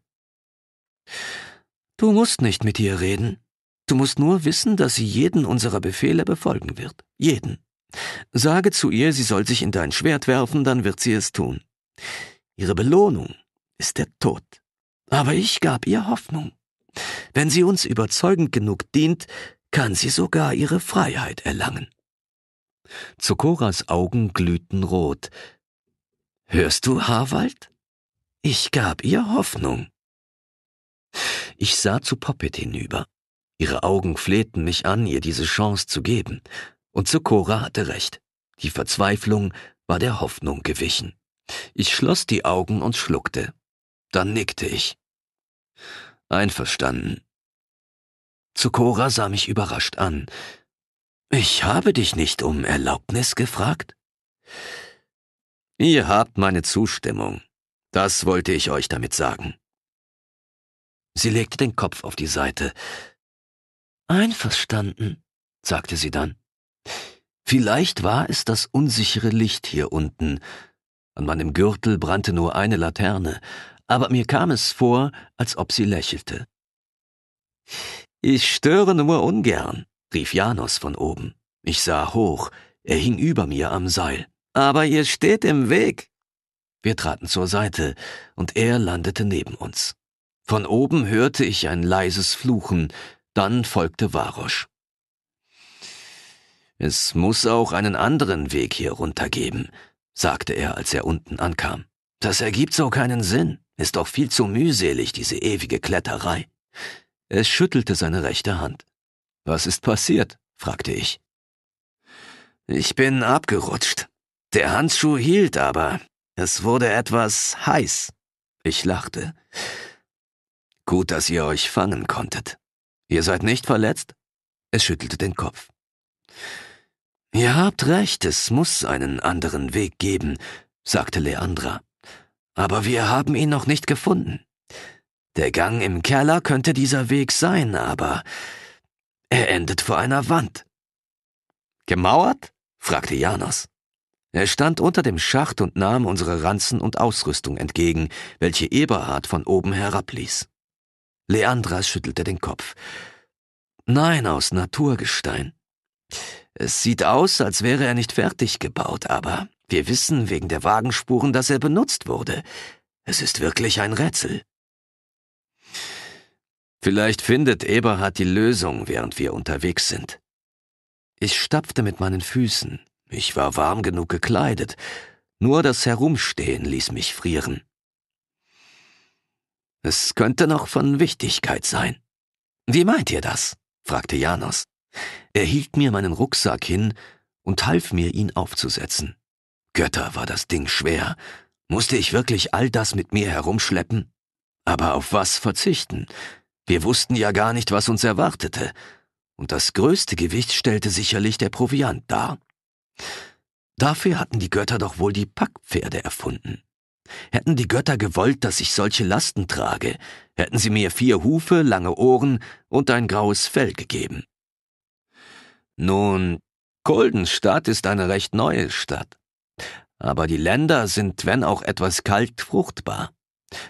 Du musst nicht mit ihr reden, Du musst nur wissen, dass sie jeden unserer Befehle befolgen wird. Jeden. Sage zu ihr, sie soll sich in dein Schwert werfen, dann wird sie es tun. Ihre Belohnung ist der Tod. Aber ich gab ihr Hoffnung. Wenn sie uns überzeugend genug dient, kann sie sogar ihre Freiheit erlangen. Zokoras Augen glühten rot. Hörst du, Harwald? Ich gab ihr Hoffnung. Ich sah zu Poppet hinüber. Ihre Augen flehten mich an, ihr diese Chance zu geben. Und Sokora hatte recht. Die Verzweiflung war der Hoffnung gewichen. Ich schloss die Augen und schluckte. Dann nickte ich. Einverstanden. Sokora sah mich überrascht an. Ich habe dich nicht um Erlaubnis gefragt? Ihr habt meine Zustimmung. Das wollte ich euch damit sagen. Sie legte den Kopf auf die Seite, Einverstanden, sagte sie dann. Vielleicht war es das unsichere Licht hier unten. An meinem Gürtel brannte nur eine Laterne, aber mir kam es vor, als ob sie lächelte. Ich störe nur ungern, rief Janos von oben. Ich sah hoch, er hing über mir am Seil. Aber ihr steht im Weg. Wir traten zur Seite, und er landete neben uns. Von oben hörte ich ein leises Fluchen, dann folgte Varosch. Es muss auch einen anderen Weg hier runter geben, sagte er, als er unten ankam. Das ergibt so keinen Sinn. Ist doch viel zu mühselig, diese ewige Kletterei. Es schüttelte seine rechte Hand. Was ist passiert? fragte ich. Ich bin abgerutscht. Der Handschuh hielt aber. Es wurde etwas heiß. Ich lachte. Gut, dass ihr euch fangen konntet. Ihr seid nicht verletzt? Es schüttelte den Kopf. Ihr habt recht, es muss einen anderen Weg geben, sagte Leandra. Aber wir haben ihn noch nicht gefunden. Der Gang im Keller könnte dieser Weg sein, aber er endet vor einer Wand. Gemauert? fragte Janos. Er stand unter dem Schacht und nahm unsere Ranzen und Ausrüstung entgegen, welche Eberhard von oben herabließ. Leandra schüttelte den Kopf. Nein, aus Naturgestein. Es sieht aus, als wäre er nicht fertig gebaut, aber wir wissen wegen der Wagenspuren, dass er benutzt wurde. Es ist wirklich ein Rätsel. Vielleicht findet Eberhard die Lösung, während wir unterwegs sind. Ich stapfte mit meinen Füßen. Ich war warm genug gekleidet. Nur das Herumstehen ließ mich frieren. Es könnte noch von Wichtigkeit sein. Wie meint ihr das? fragte Janos. Er hielt mir meinen Rucksack hin und half mir, ihn aufzusetzen. Götter war das Ding schwer. Musste ich wirklich all das mit mir herumschleppen? Aber auf was verzichten? Wir wussten ja gar nicht, was uns erwartete. Und das größte Gewicht stellte sicherlich der Proviant dar. Dafür hatten die Götter doch wohl die Packpferde erfunden. Hätten die Götter gewollt, dass ich solche Lasten trage, hätten sie mir vier Hufe, lange Ohren und ein graues Fell gegeben. Nun, Koldenstadt ist eine recht neue Stadt. Aber die Länder sind, wenn auch etwas kalt, fruchtbar.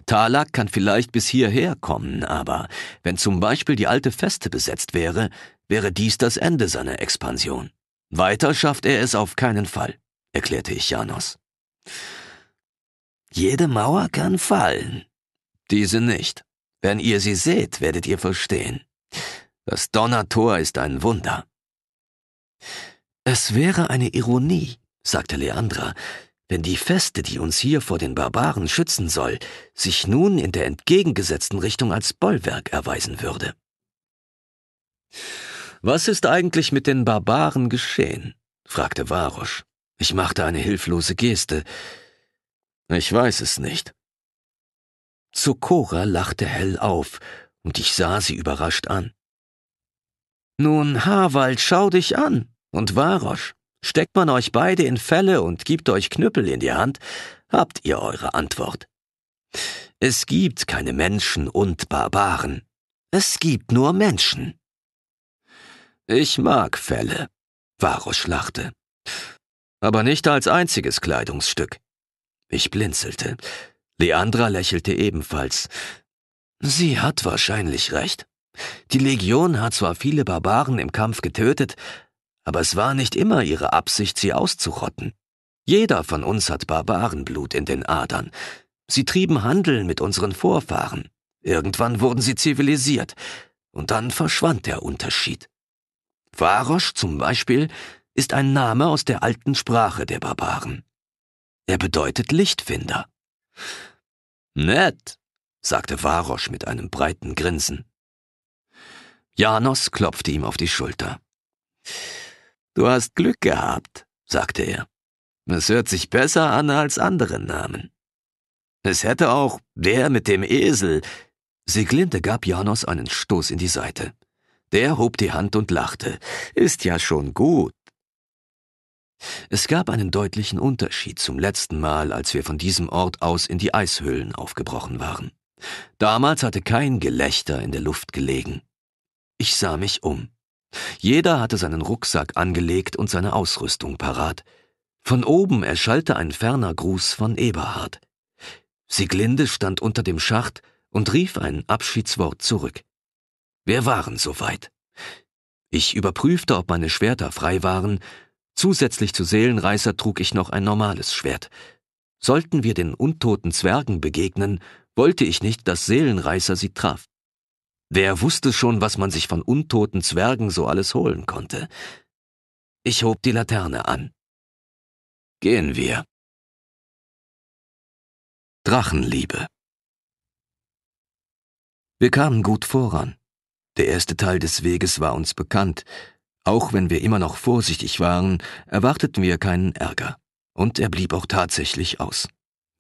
Talak kann vielleicht bis hierher kommen, aber wenn zum Beispiel die alte Feste besetzt wäre, wäre dies das Ende seiner Expansion. Weiter schafft er es auf keinen Fall, erklärte ich Janos. Jede Mauer kann fallen. Diese nicht. Wenn ihr sie seht, werdet ihr verstehen. Das Donnertor ist ein Wunder. Es wäre eine Ironie, sagte Leandra, wenn die Feste, die uns hier vor den Barbaren schützen soll, sich nun in der entgegengesetzten Richtung als Bollwerk erweisen würde. Was ist eigentlich mit den Barbaren geschehen? fragte Varosch. Ich machte eine hilflose Geste, ich weiß es nicht. Zokora lachte hell auf, und ich sah sie überrascht an. Nun, Harwald, schau dich an. Und Warosch, steckt man euch beide in Felle und gibt euch Knüppel in die Hand, habt ihr eure Antwort. Es gibt keine Menschen und Barbaren. Es gibt nur Menschen. Ich mag Felle, Varosch lachte. Aber nicht als einziges Kleidungsstück. Ich blinzelte. Leandra lächelte ebenfalls. Sie hat wahrscheinlich recht. Die Legion hat zwar viele Barbaren im Kampf getötet, aber es war nicht immer ihre Absicht, sie auszurotten. Jeder von uns hat Barbarenblut in den Adern. Sie trieben Handel mit unseren Vorfahren. Irgendwann wurden sie zivilisiert. Und dann verschwand der Unterschied. Varosch zum Beispiel ist ein Name aus der alten Sprache der Barbaren. Er bedeutet Lichtfinder. Nett, sagte Varosch mit einem breiten Grinsen. Janos klopfte ihm auf die Schulter. Du hast Glück gehabt, sagte er. Es hört sich besser an als andere Namen. Es hätte auch der mit dem Esel. Sieglinde gab Janos einen Stoß in die Seite. Der hob die Hand und lachte. Ist ja schon gut. Es gab einen deutlichen Unterschied zum letzten Mal, als wir von diesem Ort aus in die Eishöhlen aufgebrochen waren. Damals hatte kein Gelächter in der Luft gelegen. Ich sah mich um. Jeder hatte seinen Rucksack angelegt und seine Ausrüstung parat. Von oben erschallte ein ferner Gruß von Eberhard. Sieglinde stand unter dem Schacht und rief ein Abschiedswort zurück. Wir waren soweit. Ich überprüfte, ob meine Schwerter frei waren Zusätzlich zu Seelenreißer trug ich noch ein normales Schwert. Sollten wir den untoten Zwergen begegnen, wollte ich nicht, dass Seelenreißer sie traf. Wer wusste schon, was man sich von untoten Zwergen so alles holen konnte? Ich hob die Laterne an. Gehen wir. Drachenliebe. Wir kamen gut voran. Der erste Teil des Weges war uns bekannt, auch wenn wir immer noch vorsichtig waren, erwarteten wir keinen Ärger. Und er blieb auch tatsächlich aus.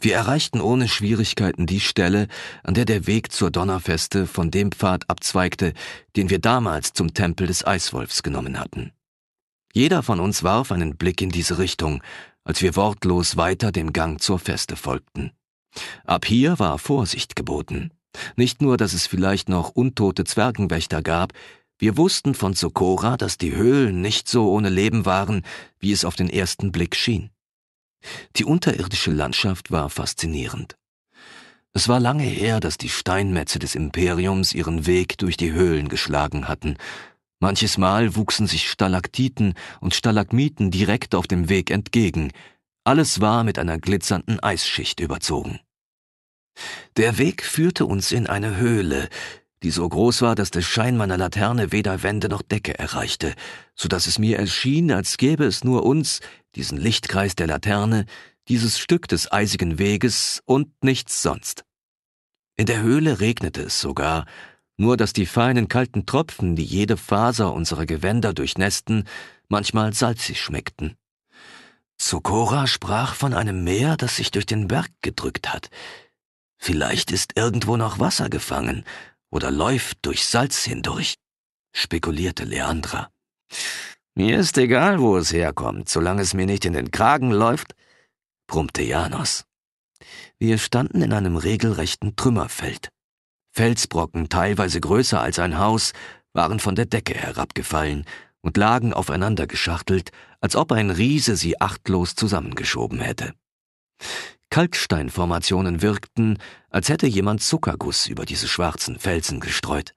Wir erreichten ohne Schwierigkeiten die Stelle, an der der Weg zur Donnerfeste von dem Pfad abzweigte, den wir damals zum Tempel des Eiswolfs genommen hatten. Jeder von uns warf einen Blick in diese Richtung, als wir wortlos weiter dem Gang zur Feste folgten. Ab hier war Vorsicht geboten. Nicht nur, dass es vielleicht noch untote Zwergenwächter gab, wir wussten von Sokora, dass die Höhlen nicht so ohne Leben waren, wie es auf den ersten Blick schien. Die unterirdische Landschaft war faszinierend. Es war lange her, dass die Steinmetze des Imperiums ihren Weg durch die Höhlen geschlagen hatten. Manches Mal wuchsen sich Stalaktiten und Stalagmiten direkt auf dem Weg entgegen. Alles war mit einer glitzernden Eisschicht überzogen. Der Weg führte uns in eine Höhle, die so groß war, dass der Schein meiner Laterne weder Wände noch Decke erreichte, so dass es mir erschien, als gäbe es nur uns, diesen Lichtkreis der Laterne, dieses Stück des eisigen Weges und nichts sonst. In der Höhle regnete es sogar, nur dass die feinen kalten Tropfen, die jede Faser unserer Gewänder durchnäßten, manchmal salzig schmeckten. Sokora sprach von einem Meer, das sich durch den Berg gedrückt hat. Vielleicht ist irgendwo noch Wasser gefangen, oder läuft durch Salz hindurch, spekulierte Leandra. Mir ist egal, wo es herkommt, solange es mir nicht in den Kragen läuft, brummte Janos. Wir standen in einem regelrechten Trümmerfeld. Felsbrocken, teilweise größer als ein Haus, waren von der Decke herabgefallen und lagen aufeinander geschachtelt, als ob ein Riese sie achtlos zusammengeschoben hätte. Kalksteinformationen wirkten, als hätte jemand Zuckerguss über diese schwarzen Felsen gestreut.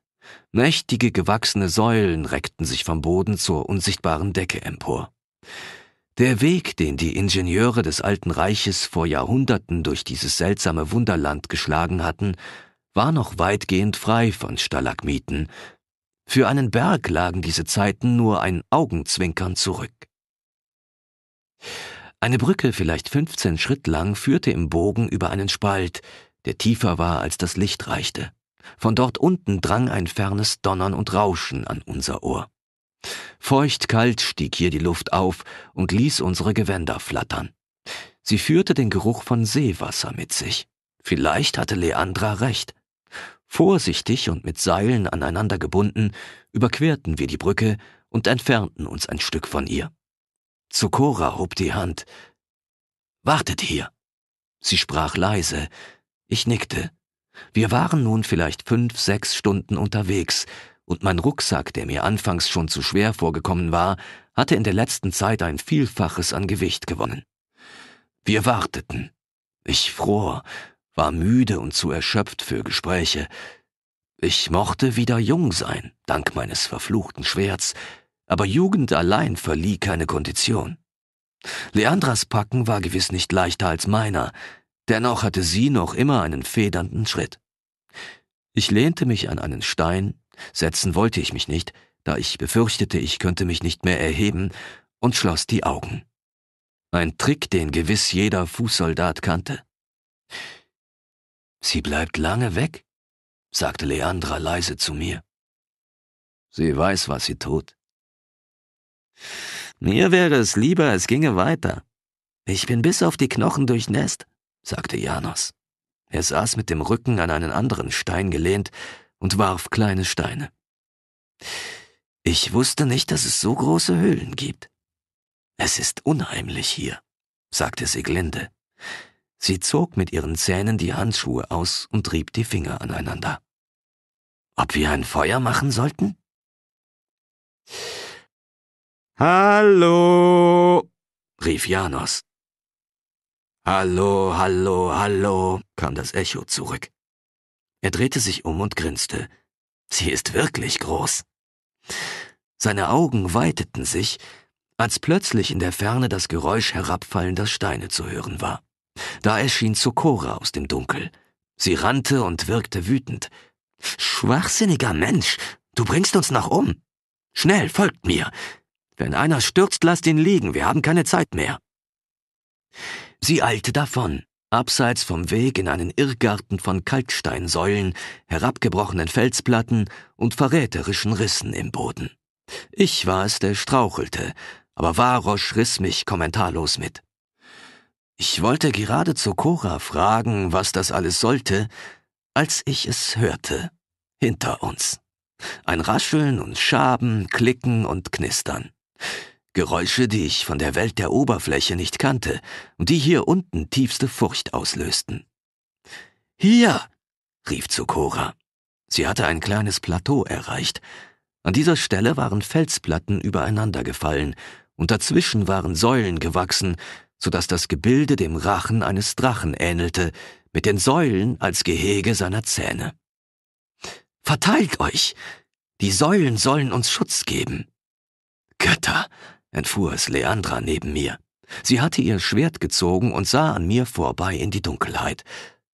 Mächtige gewachsene Säulen reckten sich vom Boden zur unsichtbaren Decke empor. Der Weg, den die Ingenieure des alten Reiches vor Jahrhunderten durch dieses seltsame Wunderland geschlagen hatten, war noch weitgehend frei von Stalagmiten. Für einen Berg lagen diese Zeiten nur ein Augenzwinkern zurück. Eine Brücke vielleicht 15 Schritt lang führte im Bogen über einen Spalt, der tiefer war, als das Licht reichte. Von dort unten drang ein fernes Donnern und Rauschen an unser Ohr. Feuchtkalt stieg hier die Luft auf und ließ unsere Gewänder flattern. Sie führte den Geruch von Seewasser mit sich. Vielleicht hatte Leandra recht. Vorsichtig und mit Seilen aneinander gebunden, überquerten wir die Brücke und entfernten uns ein Stück von ihr. Zokora hob die Hand. Wartet hier. Sie sprach leise. Ich nickte. Wir waren nun vielleicht fünf, sechs Stunden unterwegs, und mein Rucksack, der mir anfangs schon zu schwer vorgekommen war, hatte in der letzten Zeit ein Vielfaches an Gewicht gewonnen. Wir warteten. Ich fror, war müde und zu erschöpft für Gespräche. Ich mochte wieder jung sein, dank meines verfluchten Schwerts, aber Jugend allein verlieh keine Kondition. Leandras Packen war gewiss nicht leichter als meiner, dennoch hatte sie noch immer einen federnden Schritt. Ich lehnte mich an einen Stein, setzen wollte ich mich nicht, da ich befürchtete, ich könnte mich nicht mehr erheben, und schloss die Augen. Ein Trick, den gewiss jeder Fußsoldat kannte. Sie bleibt lange weg, sagte Leandra leise zu mir. Sie weiß, was sie tut. Mir wäre es lieber, es ginge weiter. Ich bin bis auf die Knochen durchnässt, sagte Janos. Er saß mit dem Rücken an einen anderen Stein gelehnt und warf kleine Steine. Ich wusste nicht, dass es so große Höhlen gibt. Es ist unheimlich hier, sagte Siglinde. Sie zog mit ihren Zähnen die Handschuhe aus und rieb die Finger aneinander. Ob wir ein Feuer machen sollten? Hallo, rief Janos. Hallo, hallo, hallo, kam das Echo zurück. Er drehte sich um und grinste. Sie ist wirklich groß. Seine Augen weiteten sich, als plötzlich in der Ferne das Geräusch herabfallender Steine zu hören war. Da erschien Sokora aus dem Dunkel. Sie rannte und wirkte wütend. Schwachsinniger Mensch, du bringst uns noch um. Schnell, folgt mir. Wenn einer stürzt, lasst ihn liegen, wir haben keine Zeit mehr. Sie eilte davon, abseits vom Weg in einen Irrgarten von Kalksteinsäulen, herabgebrochenen Felsplatten und verräterischen Rissen im Boden. Ich war es, der strauchelte, aber Varosch riss mich kommentarlos mit. Ich wollte gerade zu Cora fragen, was das alles sollte, als ich es hörte, hinter uns. Ein Rascheln und Schaben, Klicken und Knistern. Geräusche, die ich von der Welt der Oberfläche nicht kannte und die hier unten tiefste Furcht auslösten. Hier! rief Zukora. Sie hatte ein kleines Plateau erreicht. An dieser Stelle waren Felsplatten übereinander gefallen und dazwischen waren Säulen gewachsen, so dass das Gebilde dem Rachen eines Drachen ähnelte, mit den Säulen als Gehege seiner Zähne. Verteilt euch! Die Säulen sollen uns Schutz geben. Götter! entfuhr es Leandra neben mir. Sie hatte ihr Schwert gezogen und sah an mir vorbei in die Dunkelheit.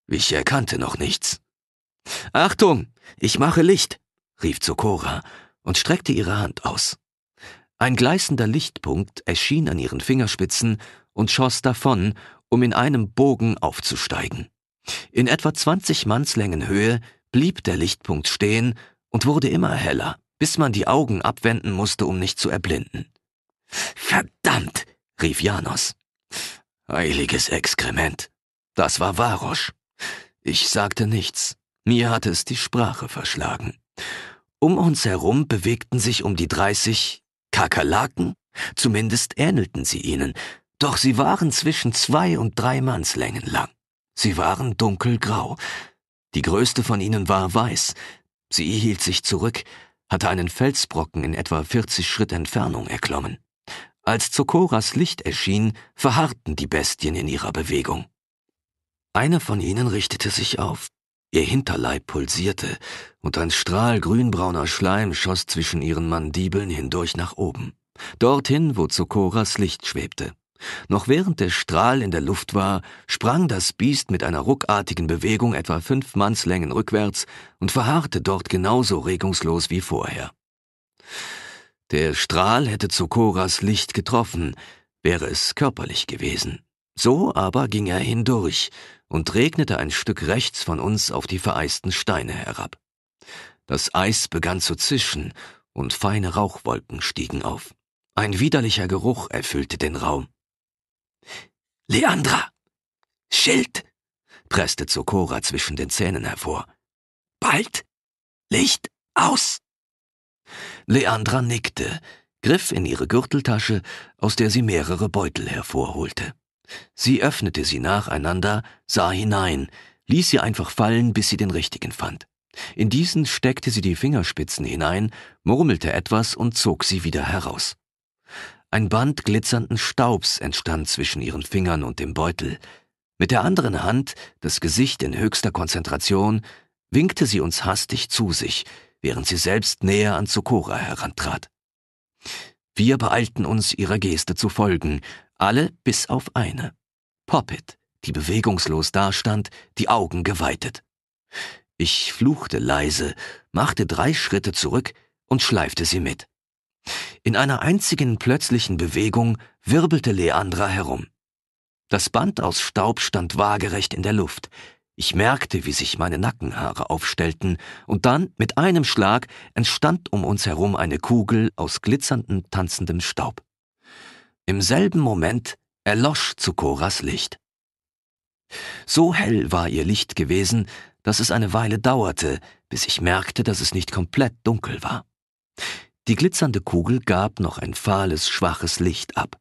Ich erkannte noch nichts. Achtung! Ich mache Licht! rief Zokora und streckte ihre Hand aus. Ein gleißender Lichtpunkt erschien an ihren Fingerspitzen und schoss davon, um in einem Bogen aufzusteigen. In etwa 20 Mannslängen Höhe blieb der Lichtpunkt stehen und wurde immer heller bis man die Augen abwenden musste, um nicht zu erblinden. Verdammt! rief Janos. Heiliges Exkrement. Das war Varosch. Ich sagte nichts. Mir hatte es die Sprache verschlagen. Um uns herum bewegten sich um die dreißig Kakerlaken, zumindest ähnelten sie ihnen, doch sie waren zwischen zwei und drei Mannslängen lang. Sie waren dunkelgrau. Die größte von ihnen war weiß. Sie hielt sich zurück, hatte einen Felsbrocken in etwa 40 Schritt Entfernung erklommen. Als Zokoras Licht erschien, verharrten die Bestien in ihrer Bewegung. Eine von ihnen richtete sich auf. Ihr Hinterleib pulsierte und ein Strahl grünbrauner Schleim schoss zwischen ihren Mandibeln hindurch nach oben, dorthin, wo Zokoras Licht schwebte. Noch während der Strahl in der Luft war, sprang das Biest mit einer ruckartigen Bewegung etwa fünf Mannslängen rückwärts und verharrte dort genauso regungslos wie vorher. Der Strahl hätte Zokoras Licht getroffen, wäre es körperlich gewesen. So aber ging er hindurch und regnete ein Stück rechts von uns auf die vereisten Steine herab. Das Eis begann zu zischen und feine Rauchwolken stiegen auf. Ein widerlicher Geruch erfüllte den Raum. Leandra! Schild! presste Zokora zwischen den Zähnen hervor. Bald! Licht aus! Leandra nickte, griff in ihre Gürteltasche, aus der sie mehrere Beutel hervorholte. Sie öffnete sie nacheinander, sah hinein, ließ sie einfach fallen, bis sie den richtigen fand. In diesen steckte sie die Fingerspitzen hinein, murmelte etwas und zog sie wieder heraus. Ein Band glitzernden Staubs entstand zwischen ihren Fingern und dem Beutel. Mit der anderen Hand, das Gesicht in höchster Konzentration, winkte sie uns hastig zu sich, während sie selbst näher an Sokora herantrat. Wir beeilten uns, ihrer Geste zu folgen, alle bis auf eine. Poppet, die bewegungslos dastand, die Augen geweitet. Ich fluchte leise, machte drei Schritte zurück und schleifte sie mit. In einer einzigen plötzlichen Bewegung wirbelte Leandra herum. Das Band aus Staub stand waagerecht in der Luft. Ich merkte, wie sich meine Nackenhaare aufstellten, und dann, mit einem Schlag, entstand um uns herum eine Kugel aus glitzerndem, tanzendem Staub. Im selben Moment erlosch Zukoras Licht. So hell war ihr Licht gewesen, dass es eine Weile dauerte, bis ich merkte, dass es nicht komplett dunkel war. Die glitzernde Kugel gab noch ein fahles, schwaches Licht ab.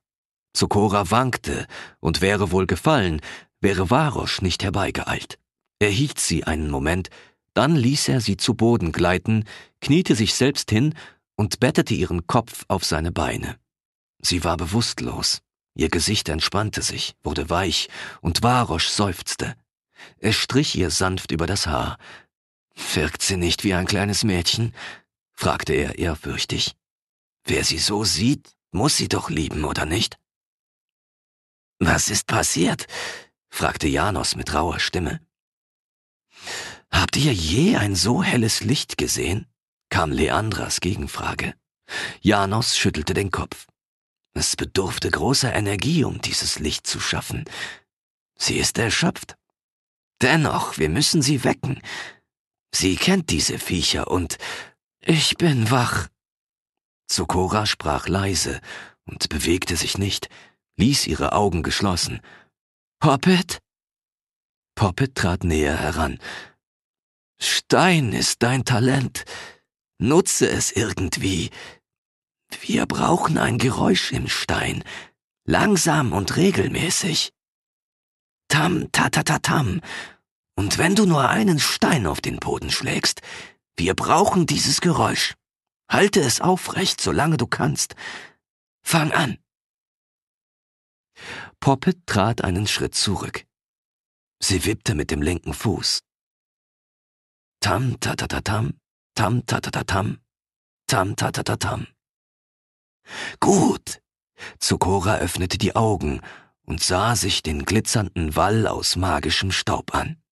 Sokora wankte und wäre wohl gefallen, wäre Varosch nicht herbeigeeilt. Er hielt sie einen Moment, dann ließ er sie zu Boden gleiten, kniete sich selbst hin und bettete ihren Kopf auf seine Beine. Sie war bewusstlos. Ihr Gesicht entspannte sich, wurde weich, und Varosch seufzte. Er strich ihr sanft über das Haar. Wirkt sie nicht wie ein kleines Mädchen? fragte er ehrfürchtig. Wer sie so sieht, muss sie doch lieben, oder nicht? Was ist passiert? fragte Janos mit rauer Stimme. Habt ihr je ein so helles Licht gesehen? kam Leandras Gegenfrage. Janos schüttelte den Kopf. Es bedurfte großer Energie, um dieses Licht zu schaffen. Sie ist erschöpft. Dennoch, wir müssen sie wecken. Sie kennt diese Viecher und ich bin wach. Sokora sprach leise und bewegte sich nicht, ließ ihre Augen geschlossen. Poppet? Poppet trat näher heran. Stein ist dein Talent. Nutze es irgendwie. Wir brauchen ein Geräusch im Stein. Langsam und regelmäßig. Tam, ta, ta, ta, tam. Und wenn du nur einen Stein auf den Boden schlägst, wir brauchen dieses Geräusch. Halte es aufrecht, solange du kannst. Fang an. Poppet trat einen Schritt zurück. Sie wippte mit dem linken Fuß. Tam ta ta ta tam, tam ta ta ta tam, tam ta ta ta tam. Gut. Zukora öffnete die Augen und sah sich den glitzernden Wall aus magischem Staub an.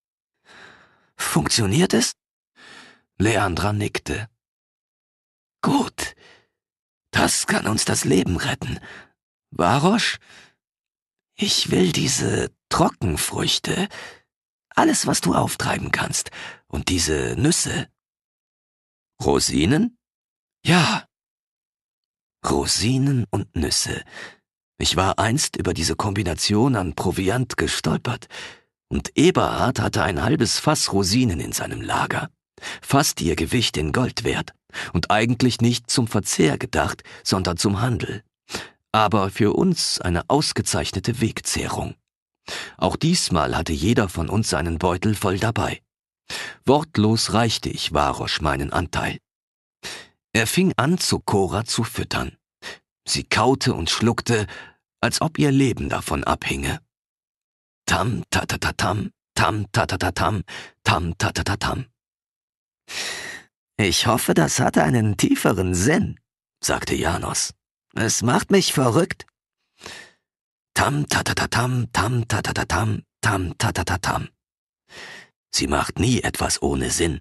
Funktioniert es? Leandra nickte. Gut. Das kann uns das Leben retten. Warosch, Ich will diese Trockenfrüchte. Alles, was du auftreiben kannst. Und diese Nüsse. Rosinen? Ja. Rosinen und Nüsse. Ich war einst über diese Kombination an Proviant gestolpert, und Eberhard hatte ein halbes Fass Rosinen in seinem Lager fast ihr Gewicht in Gold wert und eigentlich nicht zum Verzehr gedacht, sondern zum Handel. Aber für uns eine ausgezeichnete Wegzehrung. Auch diesmal hatte jeder von uns seinen Beutel voll dabei. Wortlos reichte ich Varosch meinen Anteil. Er fing an, zu Zokora zu füttern. Sie kaute und schluckte, als ob ihr Leben davon abhinge. Tam, tatatatam, tam, tatatatam, tam, tatatatam. Ich hoffe, das hatte einen tieferen Sinn, sagte Janos. Es macht mich verrückt. Tam tatatatam, tam tatatatam, tam tatatatam. Sie macht nie etwas ohne Sinn,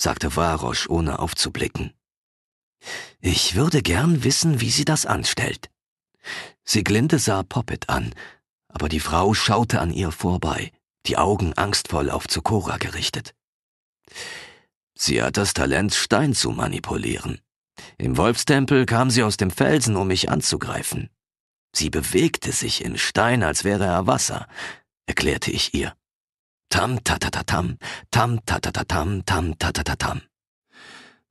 sagte Varosch, ohne aufzublicken. Ich würde gern wissen, wie sie das anstellt. Sieglinde sah Poppet an, aber die Frau schaute an ihr vorbei, die Augen angstvoll auf Zukora gerichtet. Sie hat das Talent, Stein zu manipulieren. Im Wolfstempel kam sie aus dem Felsen, um mich anzugreifen. Sie bewegte sich im Stein, als wäre er Wasser, erklärte ich ihr. Tam tatatatam, tam tatatatam, tam tatatatam.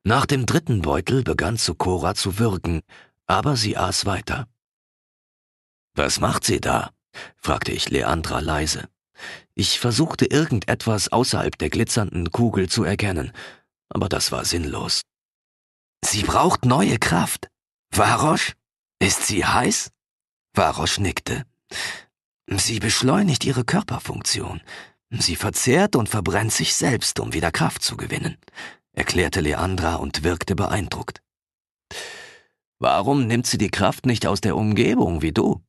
Nach dem dritten Beutel begann Sukora zu würgen, aber sie aß weiter. Was macht sie da? fragte ich Leandra leise. Ich versuchte irgendetwas außerhalb der glitzernden Kugel zu erkennen, aber das war sinnlos. Sie braucht neue Kraft. Varosch? Ist sie heiß? Varosch nickte. Sie beschleunigt ihre Körperfunktion. Sie verzehrt und verbrennt sich selbst, um wieder Kraft zu gewinnen, erklärte Leandra und wirkte beeindruckt. Warum nimmt sie die Kraft nicht aus der Umgebung wie du?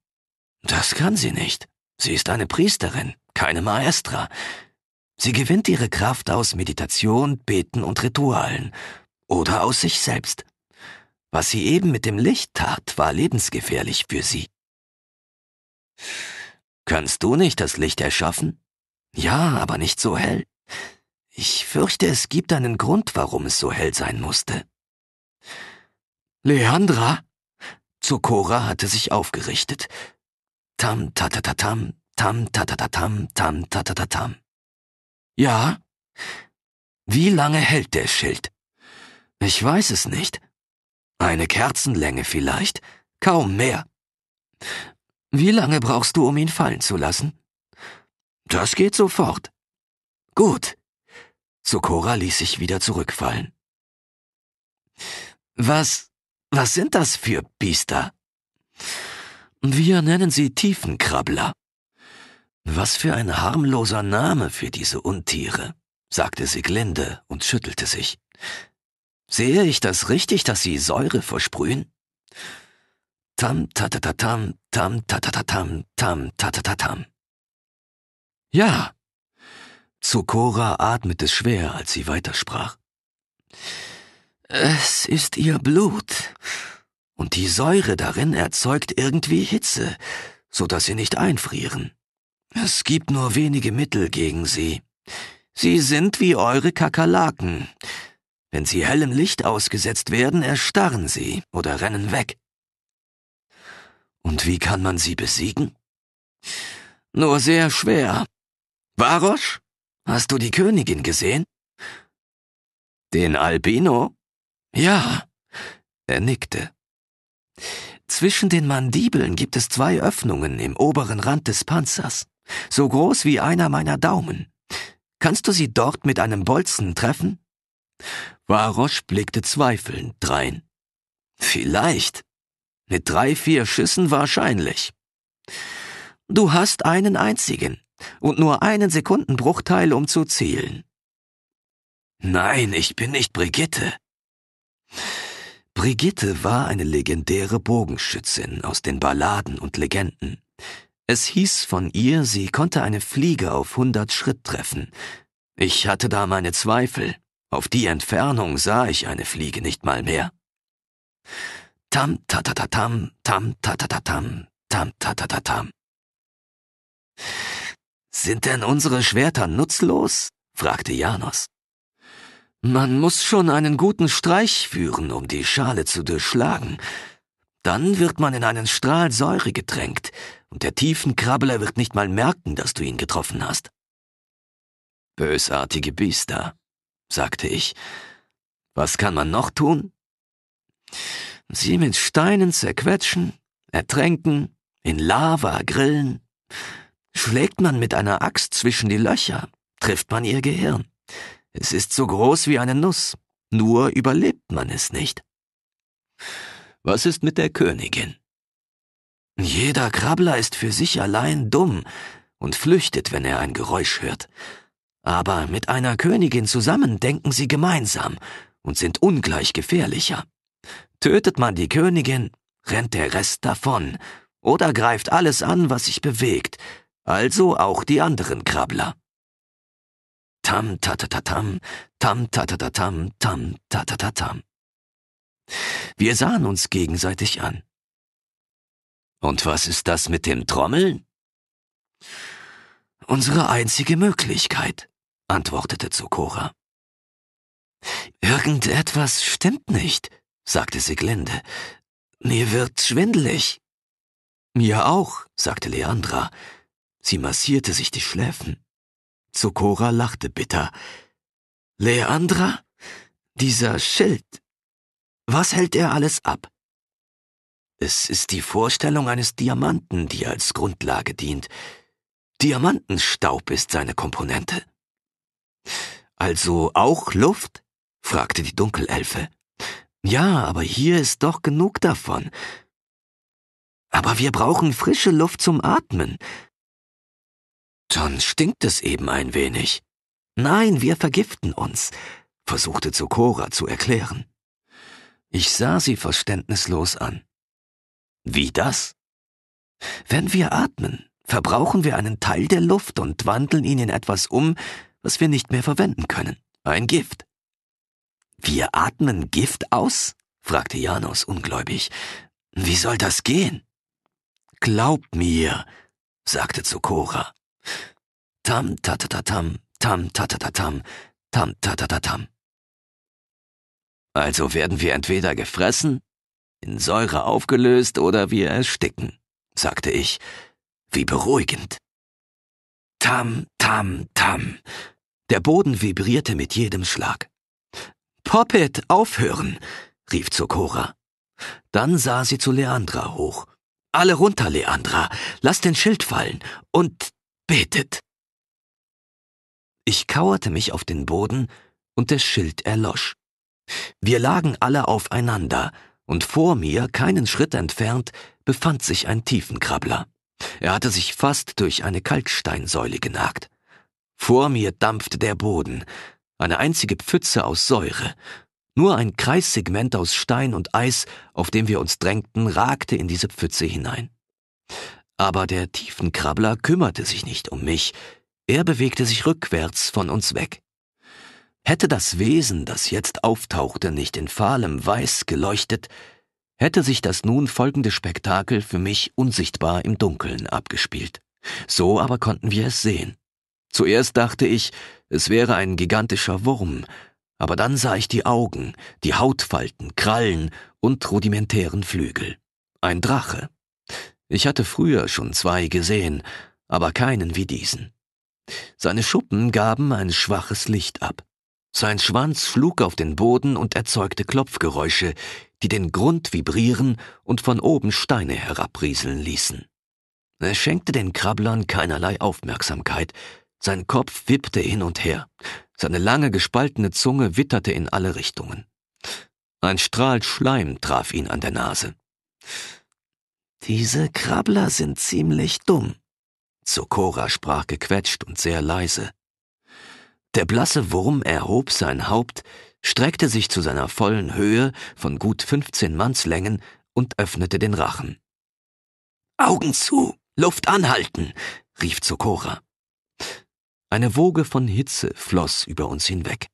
Das kann sie nicht. Sie ist eine Priesterin keine Maestra. Sie gewinnt ihre Kraft aus Meditation, Beten und Ritualen oder aus sich selbst. Was sie eben mit dem Licht tat, war lebensgefährlich für sie. Kannst du nicht das Licht erschaffen? Ja, aber nicht so hell. Ich fürchte, es gibt einen Grund, warum es so hell sein musste. Leandra? Zokora hatte sich aufgerichtet. Tam, tatatatam, Tam, ta, ta, ta, tam, tam, ta, ta, ta, tam. Ja? Wie lange hält der Schild? Ich weiß es nicht. Eine Kerzenlänge vielleicht, kaum mehr. Wie lange brauchst du, um ihn fallen zu lassen? Das geht sofort. Gut. Sokora ließ sich wieder zurückfallen. Was, was sind das für Biester? Wir nennen sie Tiefenkrabbler. Was für ein harmloser Name für diese Untiere, sagte sie glinde und schüttelte sich. Sehe ich das richtig, dass sie Säure versprühen? Tam tatatatam, tam tatatatam, tam tatatatam. Ja. Zukora atmete schwer, als sie weitersprach. Es ist ihr Blut, und die Säure darin erzeugt irgendwie Hitze, so dass sie nicht einfrieren. Es gibt nur wenige Mittel gegen sie. Sie sind wie eure Kakerlaken. Wenn sie hellem Licht ausgesetzt werden, erstarren sie oder rennen weg. Und wie kann man sie besiegen? Nur sehr schwer. Varosch, hast du die Königin gesehen? Den Albino? Ja. Er nickte. Zwischen den Mandibeln gibt es zwei Öffnungen im oberen Rand des Panzers so groß wie einer meiner Daumen. Kannst du sie dort mit einem Bolzen treffen? Varosch blickte zweifelnd drein. Vielleicht. Mit drei, vier Schüssen wahrscheinlich. Du hast einen einzigen und nur einen Sekundenbruchteil, um zu zielen. Nein, ich bin nicht Brigitte. Brigitte war eine legendäre Bogenschützin aus den Balladen und Legenden. Es hieß von ihr, sie konnte eine Fliege auf hundert Schritt treffen. Ich hatte da meine Zweifel. Auf die Entfernung sah ich eine Fliege nicht mal mehr. Tam tatatatam, tam tatatatam, tam tatatatam. Sind denn unsere Schwerter nutzlos? fragte Janos. Man muss schon einen guten Streich führen, um die Schale zu durchschlagen. Dann wird man in einen Strahl Säure getränkt und der Tiefenkrabbeler wird nicht mal merken, dass du ihn getroffen hast. Bösartige Biester, sagte ich. Was kann man noch tun? Sie mit Steinen zerquetschen, ertränken, in Lava grillen. Schlägt man mit einer Axt zwischen die Löcher, trifft man ihr Gehirn. Es ist so groß wie eine Nuss, nur überlebt man es nicht. Was ist mit der Königin? Jeder Krabbler ist für sich allein dumm und flüchtet, wenn er ein Geräusch hört. Aber mit einer Königin zusammen denken sie gemeinsam und sind ungleich gefährlicher. Tötet man die Königin, rennt der Rest davon oder greift alles an, was sich bewegt, also auch die anderen Krabbler. Tam tatatatam, tam tatatatam, tam tatatatam. Wir sahen uns gegenseitig an. Und was ist das mit dem Trommeln? Unsere einzige Möglichkeit, antwortete Zokora. Irgendetwas stimmt nicht, sagte Siglinde. Mir wird schwindelig. Mir auch, sagte Leandra. Sie massierte sich die Schläfen. Zokora lachte bitter. Leandra? Dieser Schild. Was hält er alles ab? Es ist die Vorstellung eines Diamanten, die als Grundlage dient. Diamantenstaub ist seine Komponente. Also auch Luft? fragte die Dunkelelfe. Ja, aber hier ist doch genug davon. Aber wir brauchen frische Luft zum Atmen. Dann stinkt es eben ein wenig. Nein, wir vergiften uns, versuchte Zokora zu erklären. Ich sah sie verständnislos an. Wie das? Wenn wir atmen, verbrauchen wir einen Teil der Luft und wandeln ihn in etwas um, was wir nicht mehr verwenden können. Ein Gift. Wir atmen Gift aus? fragte Janos ungläubig. Wie soll das gehen? Glaub mir, sagte Zukora. Tam tatatatam, tam tatatatam, tam tatatatam. Also werden wir entweder gefressen in Säure aufgelöst oder wir ersticken, sagte ich. Wie beruhigend. Tam, tam, tam. Der Boden vibrierte mit jedem Schlag. Poppet, aufhören, rief Zokora. Dann sah sie zu Leandra hoch. Alle runter, Leandra, lass den Schild fallen und betet. Ich kauerte mich auf den Boden und der Schild erlosch. Wir lagen alle aufeinander, und vor mir, keinen Schritt entfernt, befand sich ein Tiefenkrabbler. Er hatte sich fast durch eine Kalksteinsäule genagt. Vor mir dampfte der Boden, eine einzige Pfütze aus Säure. Nur ein Kreissegment aus Stein und Eis, auf dem wir uns drängten, ragte in diese Pfütze hinein. Aber der Tiefenkrabbler kümmerte sich nicht um mich. Er bewegte sich rückwärts von uns weg. Hätte das Wesen, das jetzt auftauchte, nicht in fahlem Weiß geleuchtet, hätte sich das nun folgende Spektakel für mich unsichtbar im Dunkeln abgespielt. So aber konnten wir es sehen. Zuerst dachte ich, es wäre ein gigantischer Wurm, aber dann sah ich die Augen, die Hautfalten, Krallen und rudimentären Flügel. Ein Drache. Ich hatte früher schon zwei gesehen, aber keinen wie diesen. Seine Schuppen gaben ein schwaches Licht ab. Sein Schwanz schlug auf den Boden und erzeugte Klopfgeräusche, die den Grund vibrieren und von oben Steine herabrieseln ließen. Er schenkte den Krabblern keinerlei Aufmerksamkeit, sein Kopf wippte hin und her, seine lange gespaltene Zunge witterte in alle Richtungen. Ein Strahl Schleim traf ihn an der Nase. Diese Krabbler sind ziemlich dumm. Sokora sprach gequetscht und sehr leise. Der blasse Wurm erhob sein Haupt, streckte sich zu seiner vollen Höhe von gut 15 Mannslängen und öffnete den Rachen. Augen zu, Luft anhalten, rief Zokora. Eine Woge von Hitze floss über uns hinweg.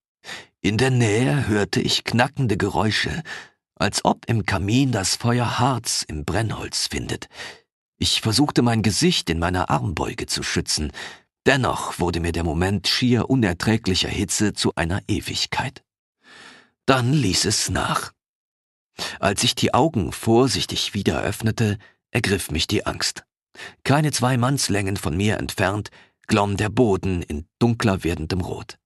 In der Nähe hörte ich knackende Geräusche, als ob im Kamin das Feuer Harz im Brennholz findet. Ich versuchte mein Gesicht in meiner Armbeuge zu schützen, Dennoch wurde mir der Moment schier unerträglicher Hitze zu einer Ewigkeit. Dann ließ es nach. Als ich die Augen vorsichtig wieder öffnete, ergriff mich die Angst. Keine zwei Mannslängen von mir entfernt glomm der Boden in dunkler werdendem Rot.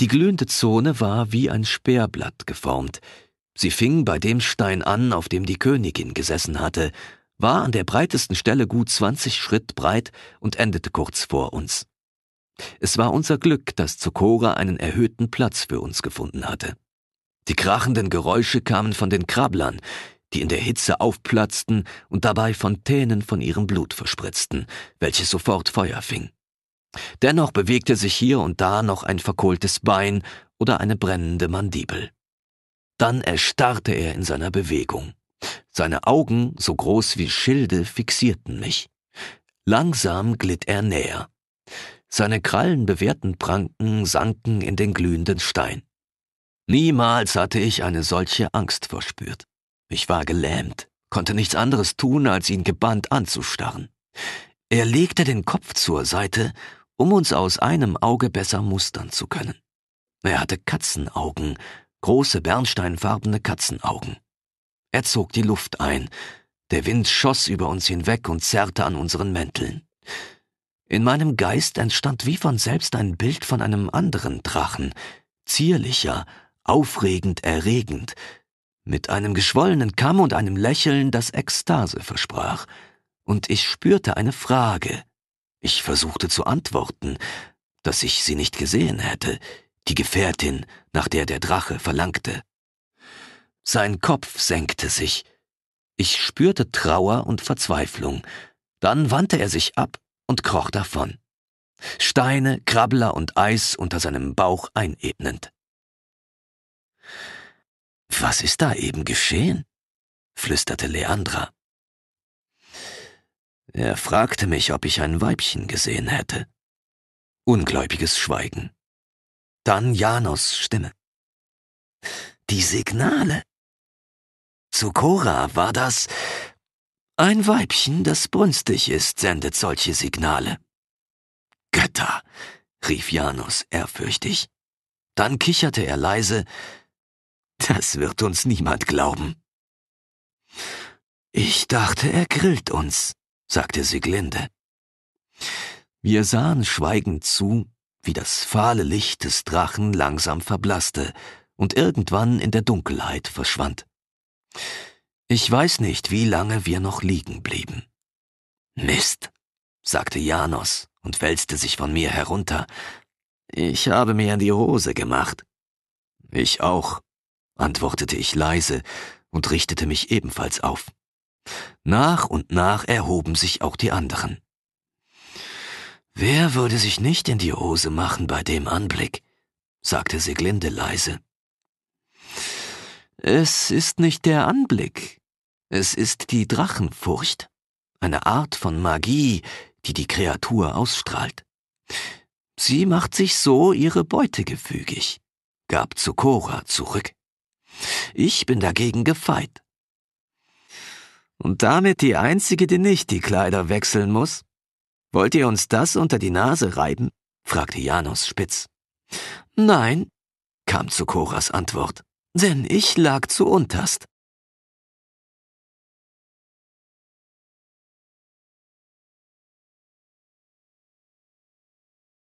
Die glühende Zone war wie ein Speerblatt geformt. Sie fing bei dem Stein an, auf dem die Königin gesessen hatte, war an der breitesten Stelle gut 20 Schritt breit und endete kurz vor uns. Es war unser Glück, dass Zokora einen erhöhten Platz für uns gefunden hatte. Die krachenden Geräusche kamen von den Krabblern, die in der Hitze aufplatzten und dabei Fontänen von ihrem Blut verspritzten, welches sofort Feuer fing. Dennoch bewegte sich hier und da noch ein verkohltes Bein oder eine brennende Mandibel. Dann erstarrte er in seiner Bewegung. Seine Augen, so groß wie Schilde, fixierten mich. Langsam glitt er näher. Seine krallenbewehrten Pranken sanken in den glühenden Stein. Niemals hatte ich eine solche Angst verspürt. Ich war gelähmt, konnte nichts anderes tun, als ihn gebannt anzustarren. Er legte den Kopf zur Seite, um uns aus einem Auge besser mustern zu können. Er hatte Katzenaugen, große bernsteinfarbene Katzenaugen. Er zog die Luft ein. Der Wind schoss über uns hinweg und zerrte an unseren Mänteln. In meinem Geist entstand wie von selbst ein Bild von einem anderen Drachen, zierlicher, aufregend, erregend, mit einem geschwollenen Kamm und einem Lächeln, das Ekstase versprach. Und ich spürte eine Frage. Ich versuchte zu antworten, dass ich sie nicht gesehen hätte, die Gefährtin, nach der der Drache verlangte. Sein Kopf senkte sich. Ich spürte Trauer und Verzweiflung. Dann wandte er sich ab und kroch davon. Steine, Krabbler und Eis unter seinem Bauch einebnend. Was ist da eben geschehen? flüsterte Leandra. Er fragte mich, ob ich ein Weibchen gesehen hätte. Ungläubiges Schweigen. Dann Janos Stimme. Die Signale, zu Cora war das ein Weibchen, das brünstig ist, sendet solche Signale. Götter, rief Janus ehrfürchtig. Dann kicherte er leise, das wird uns niemand glauben. Ich dachte, er grillt uns, sagte Siglinde. Wir sahen schweigend zu, wie das fahle Licht des Drachen langsam verblasste und irgendwann in der Dunkelheit verschwand. Ich weiß nicht, wie lange wir noch liegen blieben. Mist, sagte Janos und wälzte sich von mir herunter. Ich habe mir in die Hose gemacht. Ich auch, antwortete ich leise und richtete mich ebenfalls auf. Nach und nach erhoben sich auch die anderen. Wer würde sich nicht in die Hose machen bei dem Anblick? sagte Seglinde leise. Es ist nicht der Anblick, es ist die Drachenfurcht, eine Art von Magie, die die Kreatur ausstrahlt. Sie macht sich so ihre Beute gefügig, gab Zukora zurück. Ich bin dagegen gefeit. Und damit die einzige, die nicht die Kleider wechseln muss? Wollt ihr uns das unter die Nase reiben? fragte Janus spitz. Nein, kam Zukoras Antwort denn ich lag zu unterst.